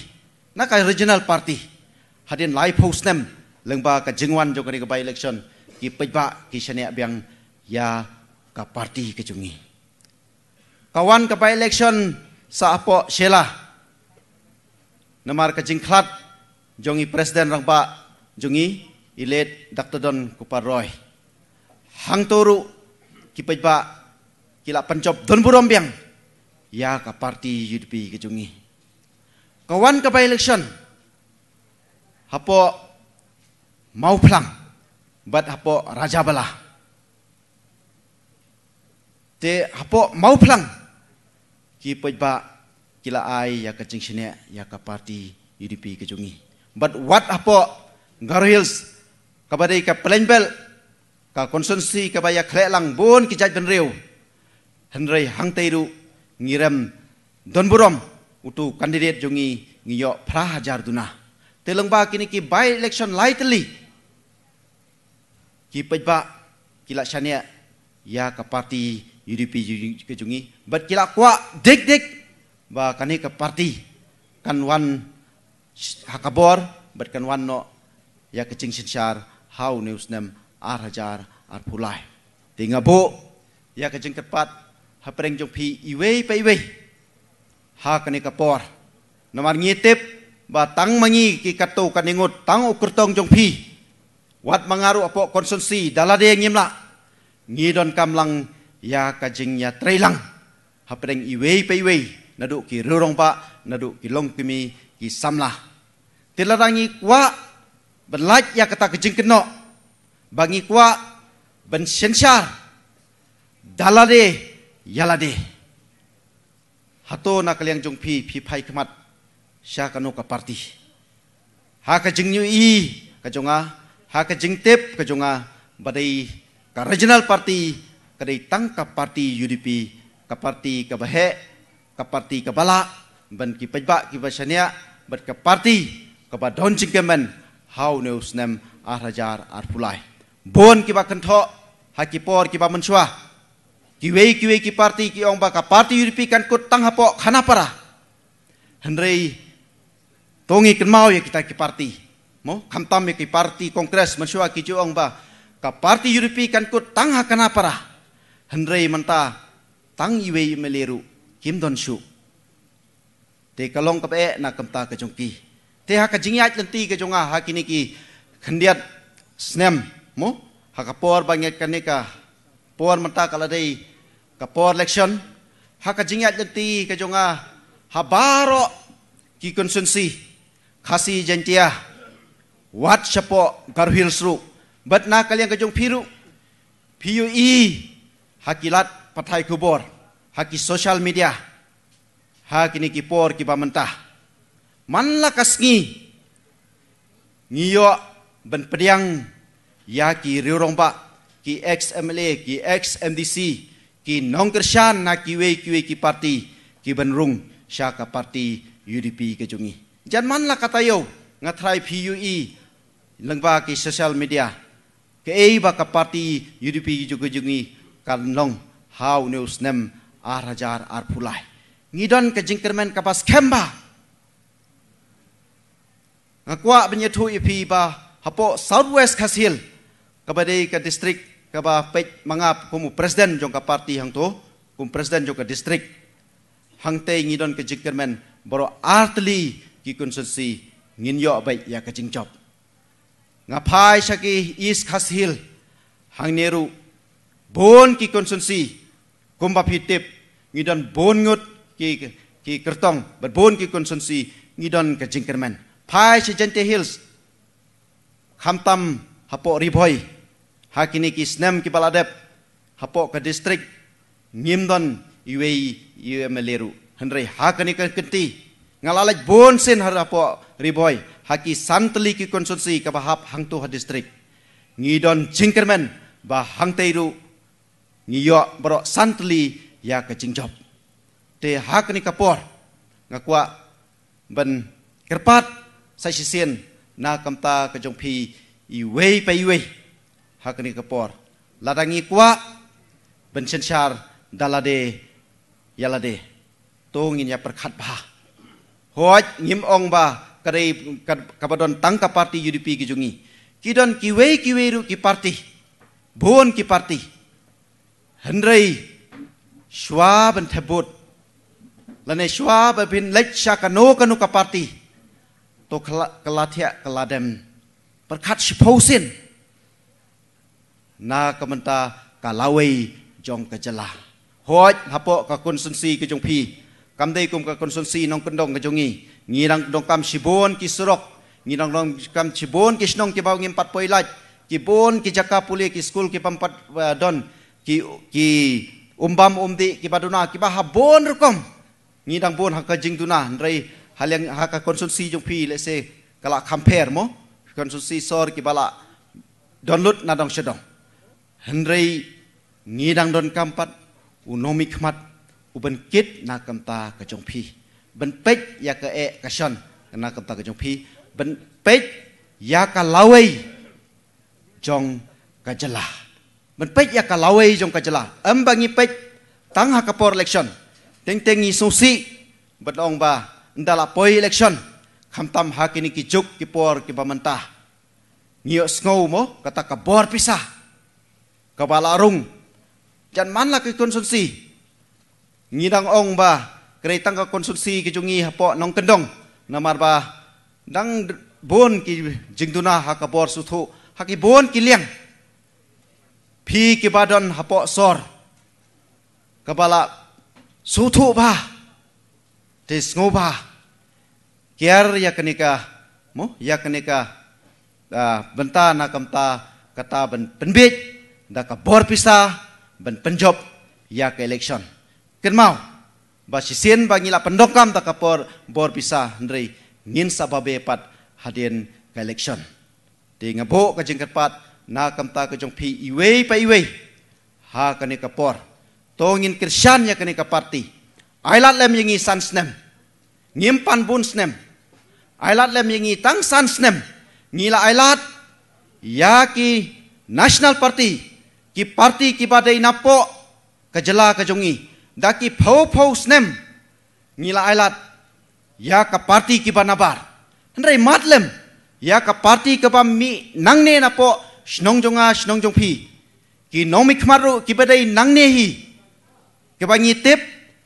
na ka regional parti. hadin live host nem lengba ke jingwan jo ke by election ki pejba ki shania biang ya ke parti kejungi kawan ke election sa Sheila, sila namar kajingklat jongi presiden rangba jongi ilet dr don kuparoy hang toru kipajba kila pancop don burom biang ya ke parti UDP ke jongi kawan ka by election hapo mau plang bat hapo raja bala te hapo mau plang ki pejba kila ai ya ka ching sine ya ka parti UDP ke jungi but what apo gar hills ka bari ka plain bel ka konsensi ka ba ya khle lang bon ki jaj ben riu henrei hang tei ru ngiram don burom utu candidate jungi ngiyo phra hajar duna telang ba kini ki by election lightly ki pejba kila sania ya ka parti UDP dikunjungi bet kila kuat dik dik ba kani ke parti kan wan hakabor bet kan wan no ya kecing sinsar how news nem ar hajar ar pulai tinga bu ya kecing kepat ha pereng jong pi iwe pe iwe ha kani ke por nomar ngitip ba tang mangi ki kato kaningut tang ukurtong jong pi wat mangaru apo konsensi dalade nyimla, ngidon kamlang lang ya kajing ya trailang hapreng iwei peiwei nadu ki rurong pa nadu ki long kimi ki samla tilarangi kwa belat ya kata kajing keno bangi kwa ben sensar dalade yalade hato nak kalyang jong phi phi phai khmat sha kanu ka parti ha kajing nyu i kajonga ha kajing tip, kajonga badai ka regional parti kada itang ka parti UDP ka parti ka bahe ka parti ka bala ban ki pajba ki bashania bat ka parti ka ba don chikeman how news nam arajar ar pulai bon ki ba kantho ha ki por ki ba manchwa ki wei ki wei ki parti ki ong ba ka parti UDP kan kut tang hapo khana para henrei tongi kan mau ya kita ki parti mo kham tam ki parti kongres manchwa ki ju ong ba ka parti UDP kan kut tang ha kana para hendrei manta tang iwe meleru kim don shu te kalong kape na kamta ka jongki te ha ka jingya chanti ka jonga ha kini ki khandiat snem mo ha ka por bangye kane ka por manta kala dei ka por election ha ka jingya chanti ka jonga ha baro ki consensi khasi jentia wat chapo garhil sru bat na kalyang ka jong phiru phiu i hakilat patai kubur, haki sosial media, hak ini kipor kipa mentah. Manlah kasngi, ngiyo ben pediang, ya ki riurong pak, ki MLA, ki MDC, ki nongkersan na kiwe kiwe ki parti, ki benrung syaka parti UDP kejungi. Jan manlah kata yo, ngatrai PUE, lengpa ki sosial media, ke eba ka parti UDP jungi karnong hau neus nem arajar ar pulai. Ngidon ke jingkermen kapas kemba. Ngakwa benyetu ipi ba hapo West kasil. Kabade ke distrik kaba pek mangap kumu presiden jong ka parti hang tu. Kum presiden jong ka distrik. Hangte te ngidon ke jingkermen baro artli ki konsensi nginyo bai ya ka jingjob. Ngapai syaki is kasil hang neru bon ki konsensi kumba pitip ngidan bon ngut ki ki kertong bat bon ki konsensi ngidan ka jingkerman pai si jente hills khamtam hapo riboy hakini ki snem ki baladep hapo ka district ngimdon iwe iemeleru hendrei hakani ka kenti ngalalaj bon sin harapo riboy haki santli ki konsensi ka bahap hangtu ha district ngidon jingkerman ba hangteiru ngiyok bro santli ya kecing job. Te hak ni kapor ngakwa ben kerpat sai sisin na kamta kejong pi iwei pe iwei hak ni kapor ladangi kwa ben sensar dalade yalade tong ya perkhat ba hoj ngim ong ba kare kabadon tangka parti udp kijungi kidon kiwei kiwei ru ki parti bon ki parti Henry Schwab and Tebut Lene Schwab have been let Shakano Kanuka party to Kalatia Kaladem but cut she posing na kamanta kalawai jong kajala hoj hapo ka konsensi ke jong pi kam dei kum ka konsensi nong kendong ke jongi ngirang dong kam sibon ki surok ngirang dong kam sibon ki snong ki bau ngim pat poilaj ki bon ki jaka puli ki skul ki pampat eh, don ki ki umbam umti ki paduna ki baha bon rukom ni dang bon ha kajing tuna rei haleng ha ka konsulsi jong pi le se kala kamper mo konsulsi sor ki bala download na dong sedong henrei ni dang don kampat unomi khmat uben kit na kamta ka jong pi ben pek ya ka e ka shon na kamta ka jong pi ben pek ya ka lawai jong ka jelah Men pek ya kalawai jong kajalah. Embangi pek tang ha kapor election. Teng tengi susi betong ba ndala poi election. Khamtam ha kini kicuk kipor kipamentah. Nyo snow mo kata kapor pisah. Kepala arung. Jan man susi. konsumsi. Ngidang ong ba keretang ka konsumsi kicungi hapo nong kendong. Namar ba dang bon ki jingduna ha kapor sutu. Haki bon ki liang pi kibadon hapo sor kepala sutu ba disngu ba kiar yakenika ya yakenika da ya ah, benta nakamta kata ben penbit da ka bor pisa ben penjob ya ke election ken mau ba sisin ba ngila pendokam da ka por bor pisa ndri ngin sababe pat hadin ka election ti ngabo ka jingkat na kamta ke jong pi iwe pa ha kane kapor tongin kristian ya kane kaparti ailat lem yingi sans nem, snem ngimpan bun snem ailat lem yingi tang sans nem, ngila ailat ya ki national party ki party ki bade inapo kejela ke jongi da ki phau phau snem ngila ailat ya ka party ki banabar andrei matlem ya ka party ke pam mi nangne napo po snongjong a snongjong phi ki nomi khmaru ki badai nangne hi ke ba ni tip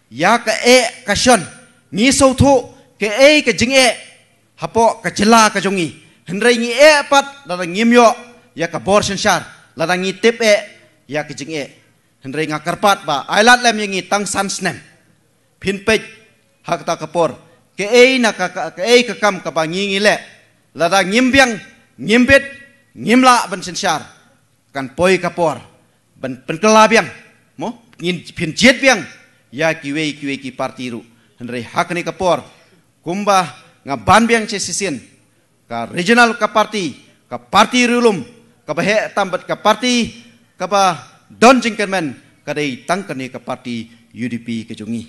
ya ka e ka shon ni so tho ke e ka jing e hapo ka chila ka jongi henrai ni e pat la da ngim yo ya ka bor sanshar la da ni tip e ya ka jing e henrai nga karpat ba ai ailat lem ni tang san snem phin pe hak ta ka por ke e na ka ka e ka kam ka ba ni ni le la da ngim biang ngim bet ngimla ban sinsar kan poi kapor ban pen kelabiang mo ngin pen jet biang ya kiwe kiwe ki partiru hendre hak ni kapor kumba ngaban ban biang che sisin ka regional ka parti ka parti rulum ka behe tambat ka parti ka ba don jingken men ka dei tang ka ni ka parti UDP ke jungi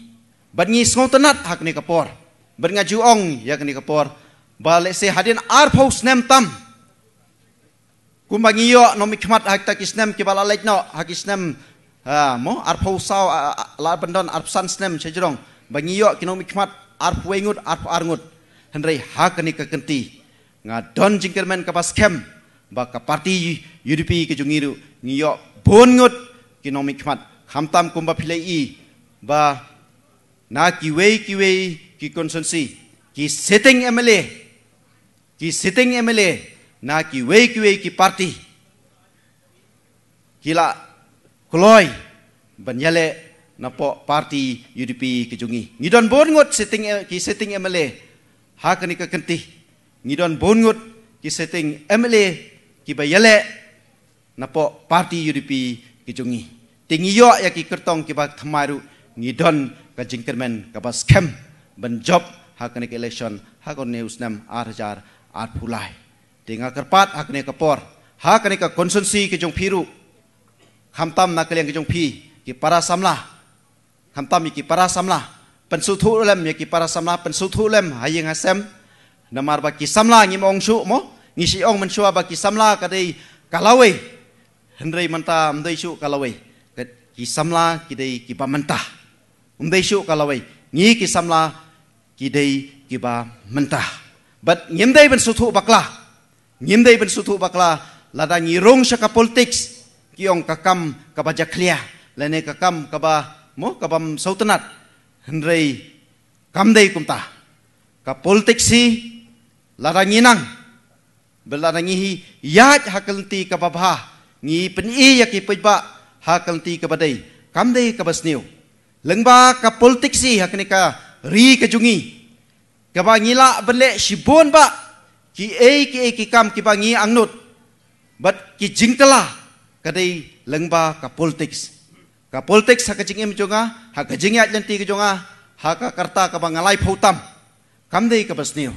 ban ngi song tenat hak ni kapor ban nga juong ya ka ni kapor balik le se hadin arphos nem tam kum bangiyo no mikmat hak tak isnem ki lek no hak isnem ha mo ar sao la pandon ar san snem chejrong bangiyo ki no mikmat ar phwengut ar phar hendrei hak ni ka kenti nga don jingkerman ka pas kem ba ka parti udp ki jungiru ngiyo bon ngut ki mikmat hamtam kum ba phile i ba na ki wei ki wei ki konsensi ki sitting mla ki sitting mla naki weki weki parti hila kuloi banyale napa parti UDP kejungi ngidon bongot setting ki setting MLA hakani ka kenti ngidon bongot ki setting MLA ki bayale napo parti UDP kejungi Tinggi yo yaki ki kertong ki bak thamaru ngidon ka jinkerman ka bas kem ban job hakani ka election hakon news nam arjar arpulai tinggal kerpat hak ni kepor hak ni ke konsensi ke jong piru khamtam nak kelian ke jong pi ki para samla khamtam ki para samla pensu thu lem ya ki para samla pensu lem hayeng asem namar ba ki samla ngi mong mo ngi si ong men shu ba ki samla ka dei kalawe hendrei menta mdei um shu kalawe ki samla ki dei ki ba menta mdei um shu kalawe ngi ki samla ki dei ki ba menta but ngi mdei ben su thu bakla ngim dai ben sutu bakla lada ni rong sha ka politics kiong ka kam ka ba ja khlia le ne ka kam ka ba mo ka bam sautnat hnrei kam dai kum ta ka politics si lada ni nang bel lada ni hi ya ha kalti ka ba bha ni pen i ya ki pej ba ha kalti ka ba dai kam dai ka bas niu lengba ka politics si ha ka ri ka jungi ka ba ngila bele shibon ba ki ei ki ei ki kam ki bangi angnut bat ki jingtala kadai lengba ka politics ka politics ha ka jingem jonga ha ka jingya atlanti ki jonga ha ka karta ka bangalai phautam kam dei ka basniu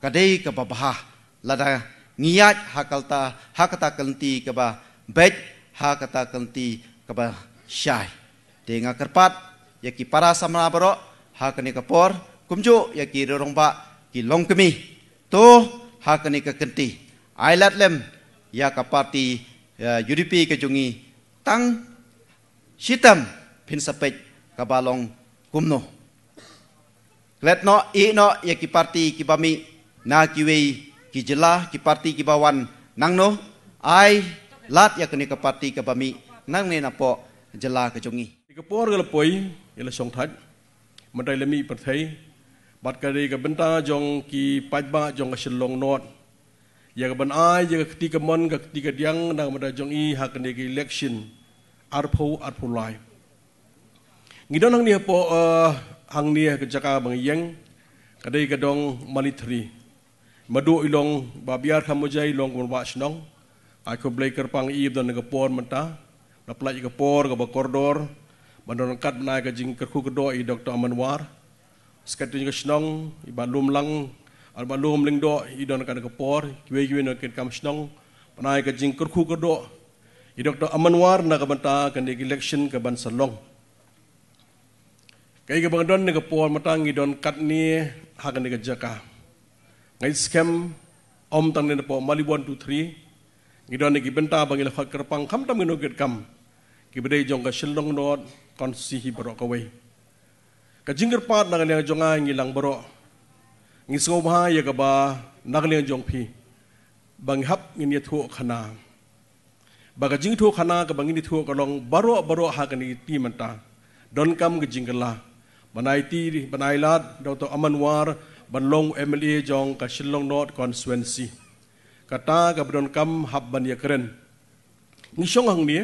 kadai ka babha lada ngiyat ha kalta ha kata kanti ka ba bet ha kata kanti ka ba shai de nga ya ki para samra baro ha kani ka kumjo ya ki rongba ki longkemi to hak ni ke kenti ailat lem ya ka parti UDP ya, ke jungi tang sitam pin sapet ka balong kumno let no i no ya ki parti ki bami na ki wei ki jela ki parti ki bawan nang no ai lat ya kini ka parti ka bami nang ne na po jela ke jungi ke por ke lepoi ya song thaj mandai lemi parthai บัดกะรีกับบรรดาจงกีปัจบ้าจงกับฉลองนอดยากับบรรไอยากับตีกับมันกับตีกับยังนางบรรดาจงอีหากันเด็กอิเล็กชันอาร์พูอาร์พูไลงี้ดอนหังเนี่ยพอหังเนี่ยกับจักาบังยังกะรีกับดองมาลิทรีมาดูอีลงบาบิอาร์คำวิจัยลงกับวัชนองไอคุณเบลเกอร์ปังอีบดอนกับปอร์มันตาแล้วปลายกับปอร์กับบักคอร์ดอร์บรรดาหนังคัดนายกับจิงกับคู่กับดอยด็อกเตอร์อัมนวาร์ sekatun ke senong ibalum lang albalum ling do idon kan ke por kiwe kiwe no ken kam senong panai ke jingkur khu ke do i doktor amanwar na kabanta kan di election ke ban salong kai ke bangdon ne ke por matang idon kat ni hak ne ke jaka ngai skem om tang ne po mali 1 2 3 idon ne ki benta bangil khak pang kam tam ngi no ket kam ki bedai jong ke senong no kon si hi bro ke wei Kajinger part na kaliang jong ay ngi lang baro ngi sungo ba ya ka ba na kaliang jong pi bang hap ngi ni thu kana. ba ka jing thu khana ka bang ni thu ka long baro baro ha ka ni ti man ta don kam ka la banai ti banai lat do to aman war ban long emily jong ka not consequence ka ta ka don kam hap ban ya kren ngi song hang ni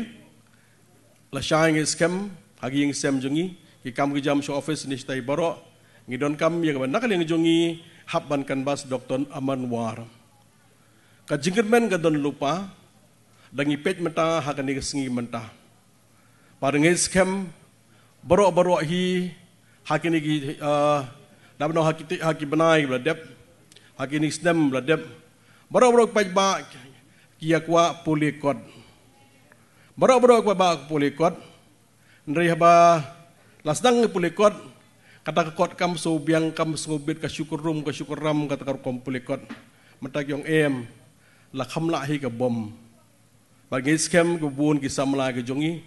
la shang is kem ing sem jongi ki kam ke jam show office ni stay baro ngidon kam yang ban nakal yang jongi hab ban kan bas doktor aman war ka jingger men don lupa dangi pet menta ha ka ni sngi menta par ngi skem baro baro hi ha ki ni gi eh, dab no ha ki ha ki banai bla dep ha ki ni sdem bla dep baro baro pa ba ki akwa ya pulikot baro baro pa ba pulikot ndri ha ba Lasdang ni pulih kot, kata kot kam sobiang kam sobit ka syukur rum ka syukur ram kata kar kom pulih kot. Mata kyong em, lah kam lak hi ka bom. Bagi skem ke buun ki samla ke jongi,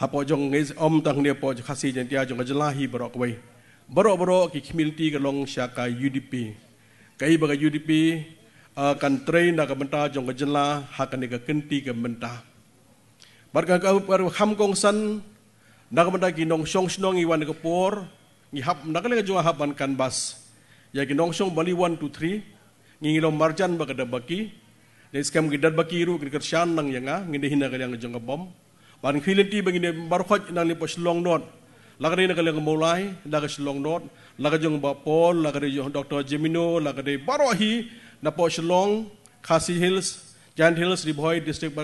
hapo jong ngis om tang ni po kasih jentia jong ka jelahi barok kwey. Barok barok ki kimilti ka long sya ka UDP. Kai baga UDP, eh, kan train na ka menta jong ka jelah, hakan ni ke kenti ka menta. Barga kau kam kong nak benda ginong song snong iwan ke por ni hab nak le jua haban kan bas ya ginong song bali 1 2 3 ngi lo marjan ba kada baki le skam gi dad baki ru ke shan nang yanga ah, ngi de hina kali ngi bom ban khilin ti bangi ne bar khoj nang pos long not lagare ne kali ngi mulai lagare sh long not lagare jong ba pol lagare jong dr jemino lagare barohi na pos long Kasi hills jan hills di district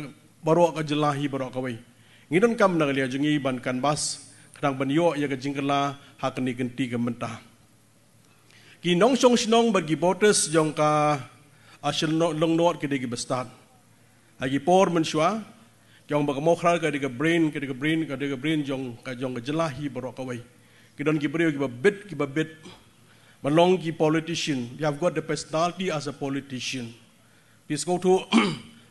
baro ka jelahi baro ka wei ngidon kam na kaliya jungi ban kan bas kadang ban yo ya kajing kala hak ni genti gementa ki nong song sinong bagi voters jong ka asil no long noat kede gi bestan agi ha por men shwa jong ba mo khral kede brain kede brain kede brain jong ka jong ka jelahi baro ka wai ki don ki priyo ki ba bit ki ba bit malong ki politician you have got the personality as a politician please go to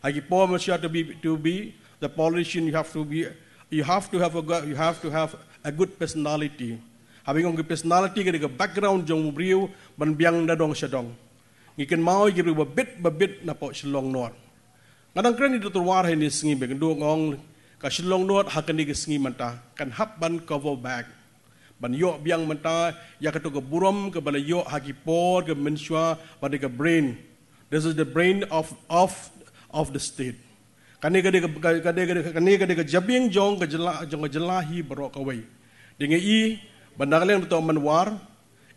agi por men to be to be the politician you have to be you have to have a you have to have a good personality a good personality ka ka background jong briw ban biang na dong siya dong ngikan mao gibi ba bit ba bit na po silong nor ngadang kren dito tuwar ni singi beng dong ong ka silong nor hakan ni singi manta kan hap ban cover back ban yo biang manta ya ka to ka buram ka bala yo hakipor ka mensua ba ka brain this is the brain of of of the state kane gade gade gade kane gade gade jabing jong ke jela jong ke jelahi barok kawai dinge i bandaleng to manwar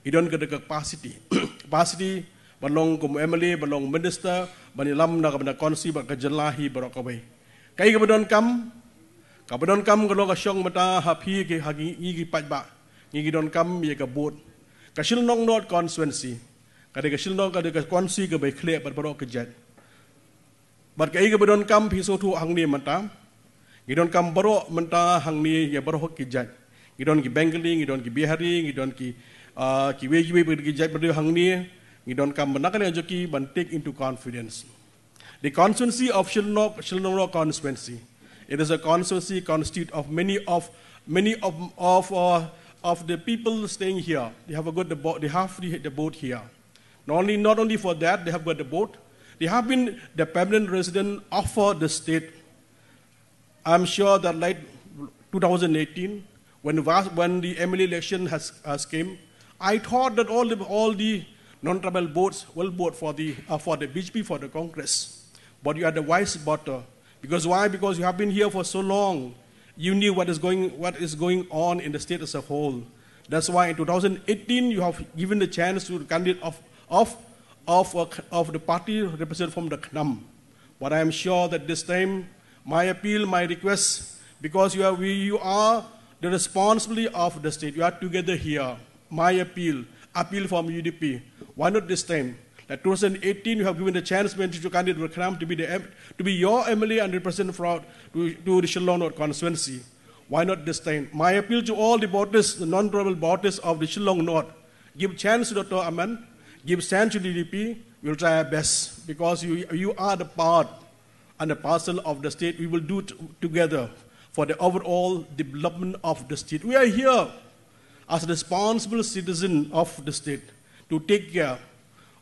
idon gade ke capacity capacity balong kum emily balong minister banilam na kabna konsi ba ke jelahi barok kawai kai ke bedon kam ka bedon kam ke lo ke syong mata hapi ke hagi i gi pat ba ngi gi don kam ye ke bot ka shil nong not consistency kade ke shil nong kade ke konsi ke bai klep barok ke jet But kai ke bedon kam piso tu hang ni menta. Gidon kam baro menta hang ni ya baro hok kijat. Gidon ki Bengali, gidon ki Bihari, gidon ki uh, ki weji weji pergi kijat berdua hang ni. Gidon kam menakal yang joki bantik into confidence. The constancy of Shilnok Shilnok constituency. It is a constituency constitute of many of many of of uh, of the people staying here. They have a good the boat. They have the boat here. Not only not only for that, they have got the boat. They have been the permanent resident of uh, the state. I'm sure that like 2018, when, when the Emily election has, has came, I thought that all the, all the non-tribal boards will vote for the, uh, for the BJP, for the Congress. But you are the wise voter. Because why? Because you have been here for so long. You knew what is going, what is going on in the state as a whole. That's why in 2018 you have given the chance to the candidate of, of of, uh, of the party represented from the Khnam. But I am sure that this time, my appeal, my request, because you are, we, you are the responsibility of the state, you are together here. My appeal, appeal from UDP, why not this time? That 2018, you have given the chance to candidate Khnam to be, the, to be your Emily and represent fraud to, to the Shillong constituency. Why not this time? My appeal to all the voters, the non-tribal voters of the Shillong North, give chance to Dr. Aman give cent to DDP, we'll try our best because you, you are the part and the parcel of the state. We will do together for the overall development of the state. We are here as a responsible citizen of the state to take care.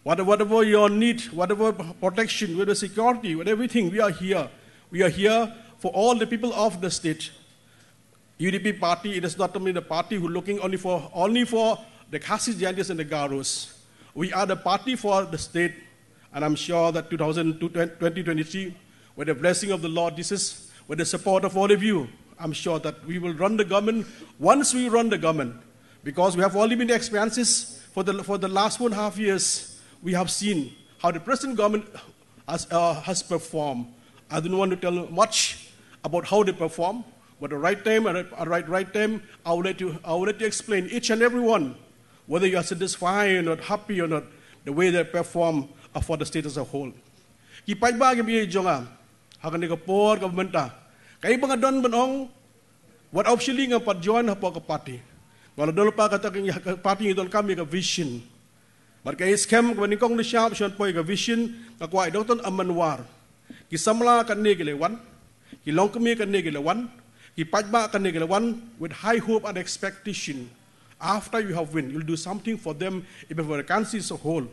Whatever, whatever your need, whatever protection, whatever security, whatever everything, we are here. We are here for all the people of the state. UDP party, it is not only the party who looking only for, only for the Khasis, Jandis, and the Garos. We are the party for the state, and I'm sure that 2023, with the blessing of the Lord Jesus, with the support of all of you, I'm sure that we will run the government once we run the government. Because we have only been the experiences for the, for the last one and a half years, we have seen how the present government has, uh, has performed. I don't want to tell much about how they perform, but at the right time, at the right, right time, I will let you I would like to explain each and every one whether you are satisfied or not, happy or not, the way they perform are for the state as a whole. Kipay ba ang ibigay nga, hakan ka po ka kabamanta. Kaya mga don banong, what officially nga padyon pa ka party. Wala dolo pa kataking party ito kami ka vision. Mat kay scam ko ni kong ni sharp shot po ka vision ka kwa ito ton amanwar. Kisamla kan ni gilewan, kilong mi ka ni gilewan, kipajba ka ni gilewan with high hope and expectation. after you have win, you'll do something for them even for the country as a whole.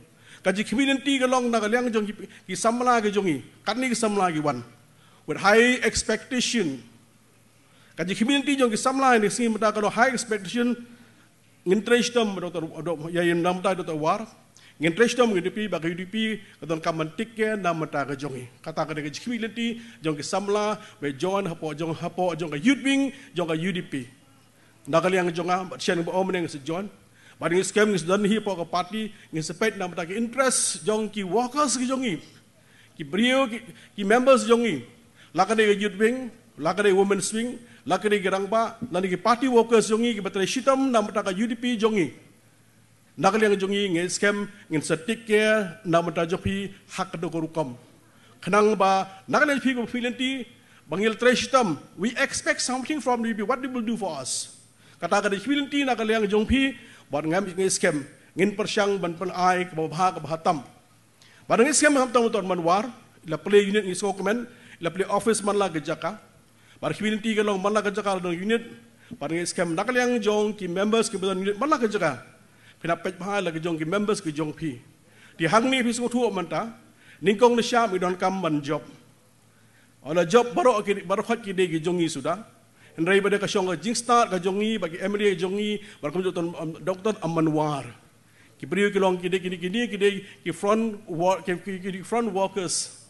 Kaji community galong na galang jong ki samla ki jongi, kani ki samla ki wan. With high expectation. Kaji community jong ki samla ni sing mata kalo high expectation interest them dokter dok ya yin nam ta dokter war. Interest them ngi dipi ba dipi kadon ka mentik ke nam mata ka jongi. Kata ka kaji community jong ki samla we join hapo jong hapo jong ka youth wing jong ka UDP. Nakal yang jonga, siang bu om neng sejon. Baring skem ngis dan hipo ke parti ngis sepet nak betagi interest jong ki workers ki jongi, ki brio ki, members jongi. Lakade ke youth wing, lakade women swing, lakade gerang ba, nani ki party workers jongi ki betagi shitam nak betagi UDP jongi. Nakal yang jongi ngis skem ngis setik ke nak betagi jopi hak dokorukam. Kenang ba, nakal yang people feeling ti, Bangil Treshitam, we expect something from the people. What they will do for us? kata kada chwilinti na kalyang jongpi bar ngam ngi skem ngin persyang ban pan ai ka ba ka bhatam bar ngi skem ham tamu tor man war la play unit ngi sok men la play office man la gejaka bar chwilinti ka long man la gejaka la unit bar ngi skem na kalyang jong ki members ki ban unit man la gejaka kena pet ba la jong ki members ki jong pi di hang ni pisu thu man ta ning kong na sha mi don kam man job ona job baro ki baro khat ki de ki jong ni sudah daripada kasyong jing start kajongi bagi emri jongi barkum jo ton doktor amanwar ki priyo ki long kide kini kini kide front walk ki kini front workers.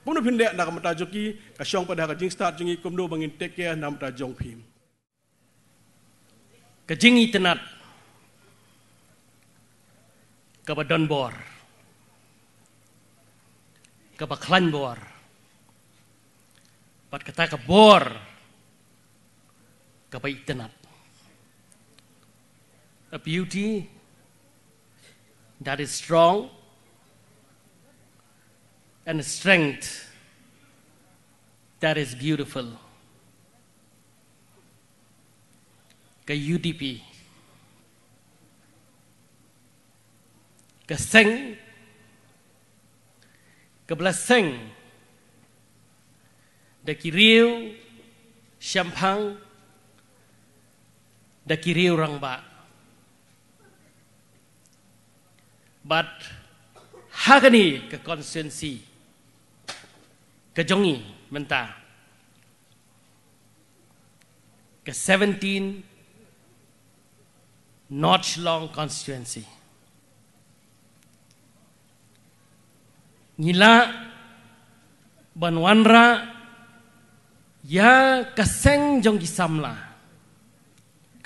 pun pun dia nak mata joki kasyong pada kajing start jongi kum do bangin take care nam ta jong phim kajingi tenat kaba donbor kaba klanbor pat kata ke kata ke kabaigtanan. A beauty that is strong and a strength that is beautiful. Kayudipi. Kaseng. Kablaseng. Dakiriu. Champagne. da kiri orang ba. But hagani ke konsensi ke jongi menta ke 17 notch long constituency nila banwanra ya keseng jonggi samlah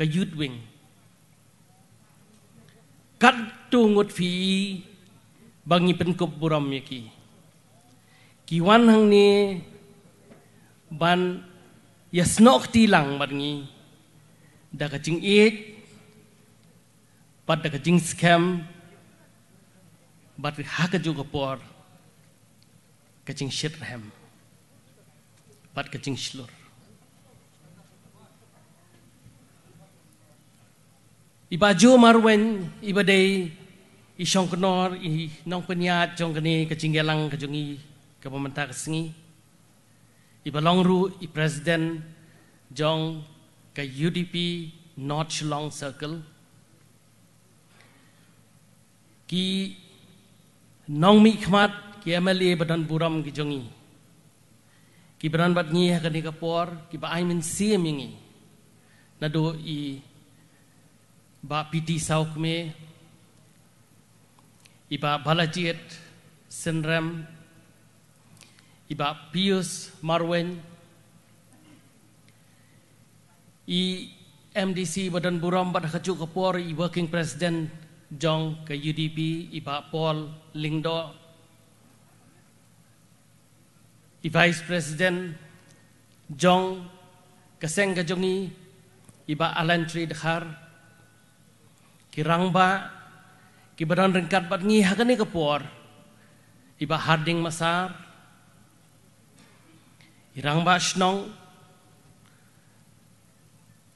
ก็ยืดวิ่งกัดตูงดฝีบางีเป็นกบบรมยกีกี่วันหังนี้บันยสนอกตีหลังบางีดักจิงเอกปัดดักจิงสแคมบัดหักจูกปอร์กจิงเชิดแฮมปัดกจิงชลร์ Iba jo marwen iba day i shong kenor i nong peniat jong kene kejinggalang kejungi ke pemerintah kesengi. Iba long i presiden jong ke UDP North Long Circle. Ki nong mi khmat ki MLA badan buram kejungi. Ki beran bat ngi ha kene kapor ki ba aimin siem ngi. Nado i ba piti sauk me iba balajiet senrem iba pius marwen i mdc badan buram bad khachu kapor i working president jong ke udp iba paul lingdo i vice president jong kaseng gajongi iba alan tridhar kirang ba kibaran ringkat bat ngi hakani ke puar iba harding masar irang ba snong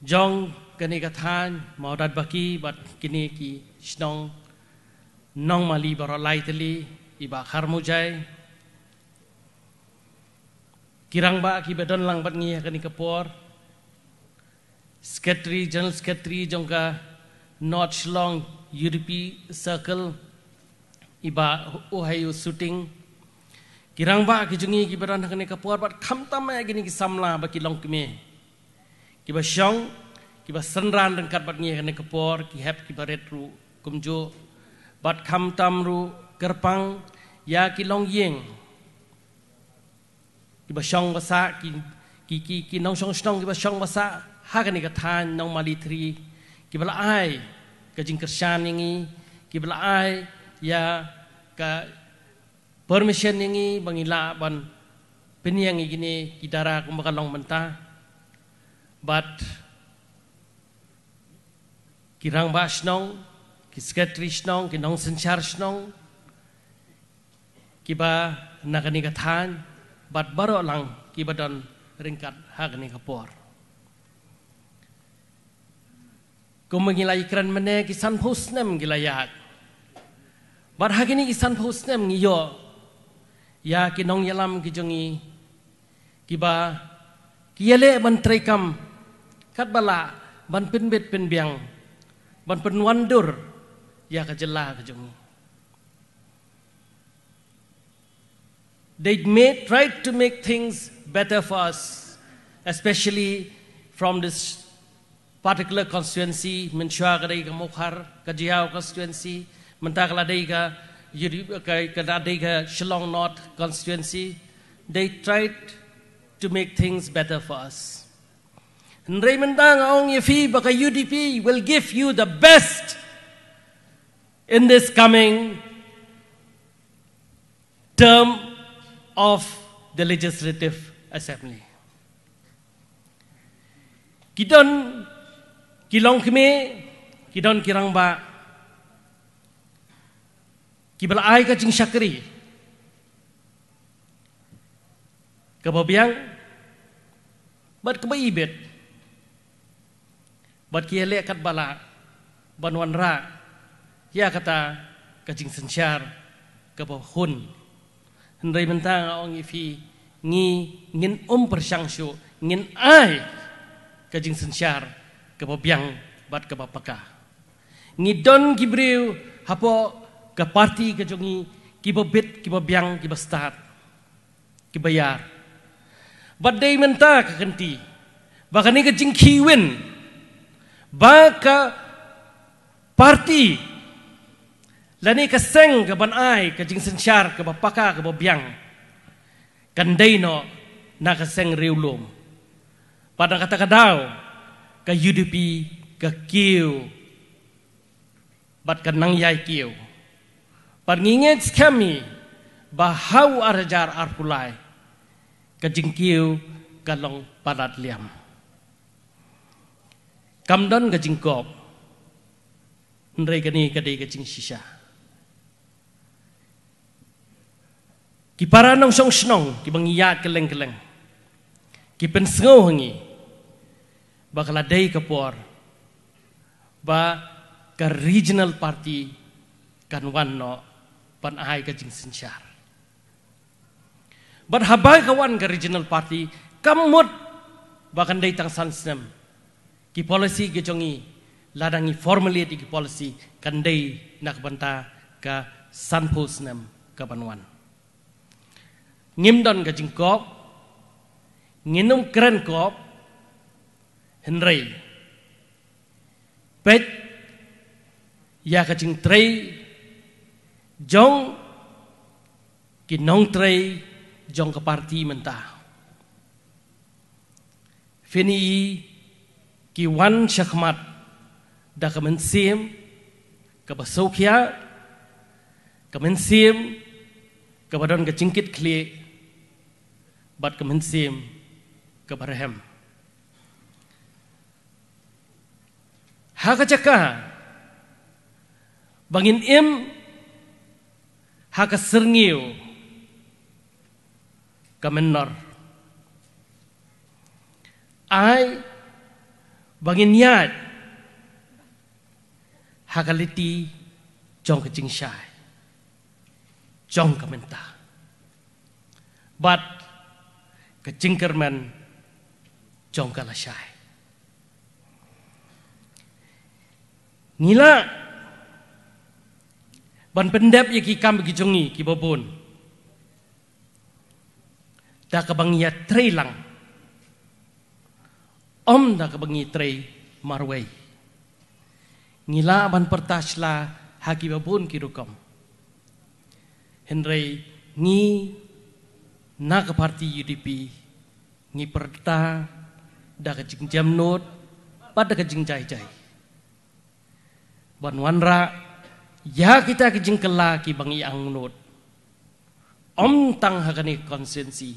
jong kani kathan maudat baki bat kini ki snong nong mali baro laitli iba kharmu jai kirang ba ki badan lang bat ngi hakani ke puar secretary general secretary jong ka notch long UDP circle iba Ohio shooting kirang ba ki jungi ki beran ka ne ka por bat ma gi ki samla ba ki long kme ki ba shong ki ba sanran rang kat bat ni ka ne ka por ki hep ki ba ret ru kum bat kham tam ru ya ki long yeng ki ba shong ba sa ki ki ki nong shong shong ki ba shong ba sa ha ka ni ka than nong mali kibalaay ka jingkersan ningi ai ya ka permission ningi bangila ban peniang gini kidara kumaka long menta but kirang bas nong ki sketrish nong ki nong sinchar nong kiba nakani ka than but baro lang kiba don ringkat hagni ka por Kau mengilaykan mana kisan husnem gilayat. Barhak ini kisan husnem ngiyo. Ya kinong yalam kijongi. Kiba kiyale ban trekam. Kat bala ban pinbet pinbiang. Ban penwandur. Ya kajela kijongi. They may try to make things better for us, especially from this particular constituency, Minchuagadega Mokhar, Kajiao constituency, Mantagaladega, Kadadega, Shillong North constituency. They tried to make things better for us. And Raymondang Aung Yafi Baka UDP will give you the best in this coming term of the Legislative Assembly. Kita kilong kimi kidon kirang ba kibal ai ka jing syakri ka bat ka ibet bat ki ele kat bala ban wan ra ya kata ka jing sanchar ka ba hun hendai menta ngi fi ngi ngin um persyang syu ngin ai ka jing sanchar kebobiang hmm. bat ke bapaka. Ngidon kibriu hapo ke parti ke jongi kibobit kibobiang kibastat kibayar. Badai menta ke kenti. Bakani ke jingkiwin. Baka parti lani ke seng ke banai ke jing sensyar ke bapaka ke bobiang. Kandai no na ke seng riulum. Padang kata kata kadau. ก็ยืดปีก็เกี่ยวบัดกันนังยายเกี่ยวปันงี้เงี้ยสแคมีบาฮาวอารจารอารกุลายก็จิงเกี่ยวก็ลองปารัดเลียมกำดอนก็จิงกอบนเรกนี้ก็ดีก็จิงชิชากิปารานองชงชนองกิบังยาเกลงเกลงกิเป็นสงหงี bagladai ke por ba ke regional party kan wan no pan ai ke jing sinchar bad habai ke wan ke regional party kamut ba kan dai tang san ki policy ke jongi ladangi formulate ki policy kan dai nak banta ka san pul sem ke ban wan ngim don ke jing kok ngin kren kop Henry Pet Ya kacing trei Jong Kinong trei Jong ke parti mentah Fini Ki wan syakmat Da kemensim Kebasokya Kemensim Kebadan kecingkit klik Bat kemensim Kebarahem Kebarahem Hakacaka bangin im haka sirngiu kamenor ai bangin yad, haka liti jong ke jing shai jong kamenta bat ke jing kermen jong kala shai Nila ban pendep ye kikam begijungi kibobon. Da kebangi ya trei lang. Om dah kebangi trei marwei. Nila ban pertasla hagi babun kirukom. Henry ni na ke parti UDP ni perta dah ke jingjam not pada ke jingjai-jai. Ban wanra ya kita ke jengkela ki bangi i Om tang hakani konsensi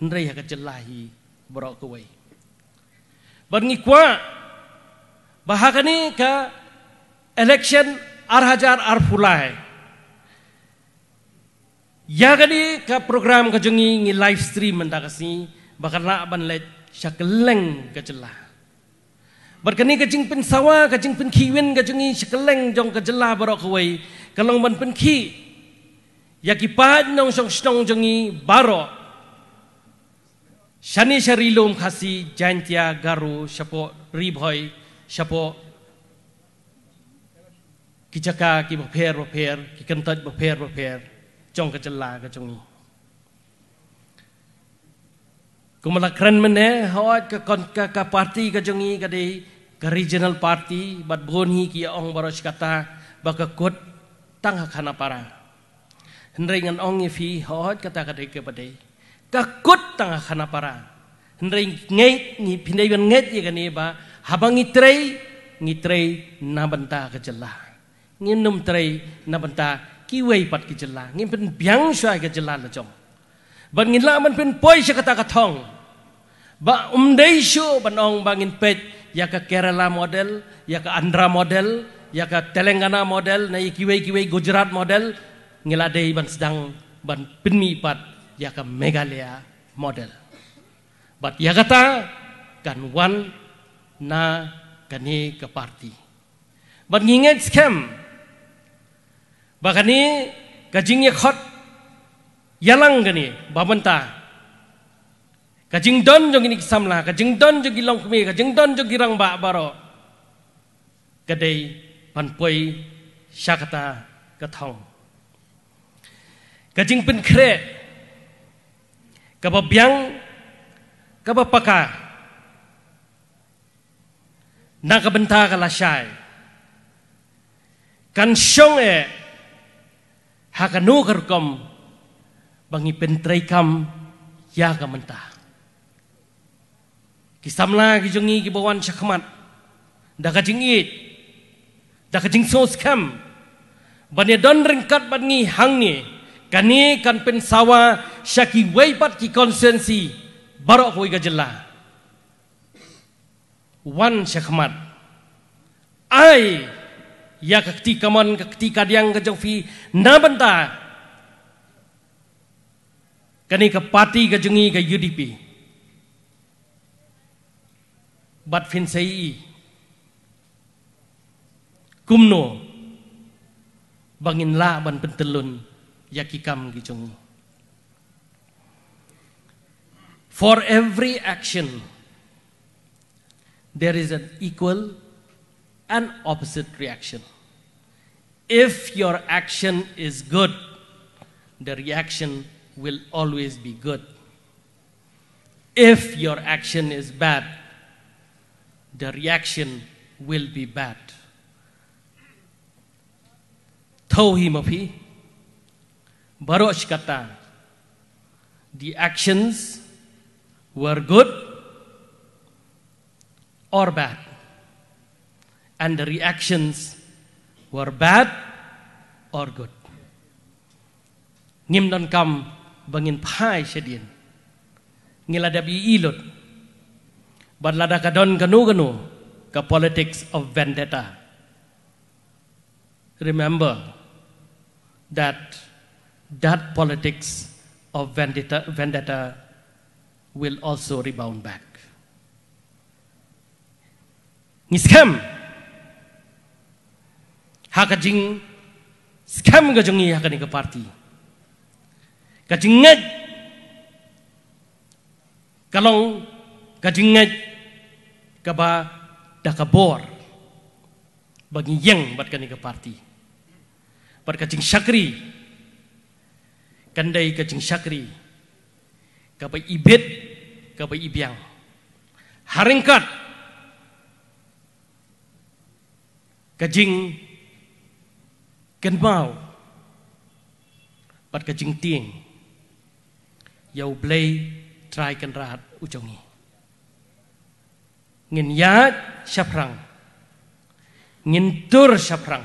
hendrai hak jelahi borok ke wei. Ban ni kwa bahakani ka election arhajar arfulai. Ya kani ke program ka ni live stream mendakasi bakarna ban let syakeleng berkeni ke jing pin sawa ke jing pin kiwin ke jing sekeleng jong ke barok kway, kalau kalong ban pin ki yaki pad nong song song jongi baro shani shari lom khasi jantia garu shapo ribhoy shapo kijaka ki bapher bapher ki kentat jong ke jela ke Kumalakanmanne hawat ka konka ka parti ka jongi ka di ka regional party bat boni ki ong baros kata baka kot tang hakana para. Hendring an ong ifi hawat kata ka di ka pade. Ka kot tang hakana para. Hendring ngait ni pinay ban ngait ya kani ba habang itray ngitray nabanta ka jalla. Ngin num tray nabanta kiway pat ki jalla. Ngin pen biang sya ka jalla la jong. Bangin la man pin poi sya kata katong. Ba umdei syo banong bangin pet ya ka Kerala model, ya ka Andhra model, ya ka Telangana model, na ikiwe ikiwe Gujarat model, ngiladei ban sedang ban pinmi pat ya ka Meghalaya model. Bat ya kata kan wan na kani ke parti. Bat nginget scam. kani kajingnya khot yalang gani babanta kajing don jong ini samla kajing don jong gilong kemi kajing don jong girang ba baro kadai panpoi syakata kathong kajing pin kre kaba biang kaba paka na kabenta kala syai kan syong e hakanu kerkom bang ipen traikam ya ga mentah kisamla ki jungi ki bawan chakmat da ga jingi da ga jing sos kam bani don ringkat bani hang ni kani kan pen sawa syaki weipat ki konsensi barok hoi ga jella wan chakmat ai ya kakti kamon kakti kadiang ga jofi na bentah Kini ke parti ke jengi ke UDP. Bat fin sayi. Kumno. Bangin la ban pentelun. Yakikam ke jengi. For every action. There is an equal and opposite reaction. If your action is good, the reaction is will always be good. If your action is bad, the reaction will be bad. Tawhim Barosh Kata The actions were good or bad, and the reactions were bad or good. Nimdon kam. bangin pahai sedin. Ngiladabi ilut. Badlada kadon ganu-ganu ke politics of vendetta. Remember that that politics of vendetta, vendetta will also rebound back. Ngiskam. Hakajing. Skam gajungi hakani ke parti kajengat kalong kajengat kaba dakabor bagi yang batkan ke parti pada kajeng syakri kandai kajeng syakri kaba ibet kaba ibiang, haringkat kajing kenbau pat kajing ting យោប្លេត្រៃកនរ៉ាតឧចុងនេះងិនយ៉ាឆាប់រាំងងិនទូរឆាប់រាំង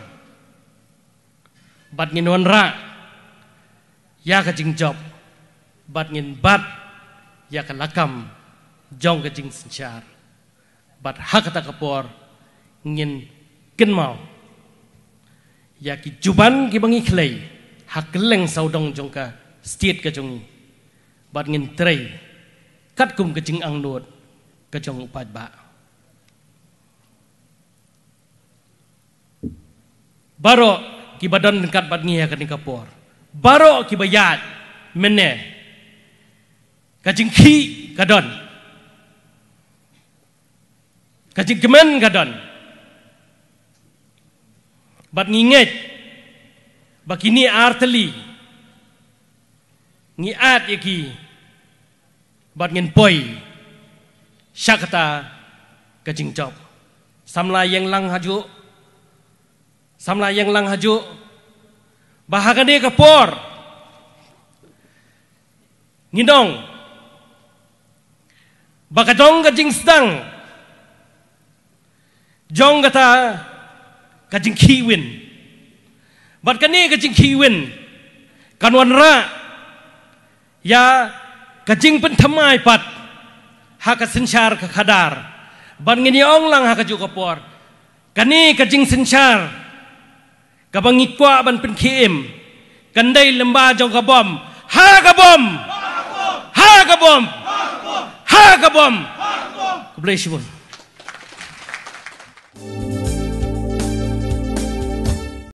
បាត់ងិនវនរ៉ាយ៉ាកជីងចប់បាត់ងិនបាត់យ៉ាកលកម្មចងកជីងសិនឆាបាត់ហកតកពរងិនគិនម៉ោយ៉ាកជីជបានគីបងីក្លេហកលេងសោដងចងកស្ទៀតកជុងบัดเงินตรีคัดกุมกระจึงอังนวดกระจงอุปัตบะบารอกกิบดอนกัดบัดเงียกันิกระปอร์บารอกกิบยาดเมเนกระจึงขี้กระดอนกระจึงกระเมนกระดอนบัดเงียงบักินีอาร์ตลี ngiat iki bat ngin poi syakta kejing job samla yang lang haju samla yang lang haju bahaga dia kepor ngidong baka jong kejing sedang jong kata kejing kiwin bat kene kejing kiwin kanwan rak ยาก็จริงเป็นทําไมปัดหากสินชาร์กขดารบันเงินยองลังหากจุกปวรกันนี้ก็จริงสินชาร์กับบังอีกว่าบันเป็นเคมกันได้ลำบาจงกระบอมห้ากระบอมห้ากระบอมห้ากระบอมห้ากระบอมกบเลยชิบุ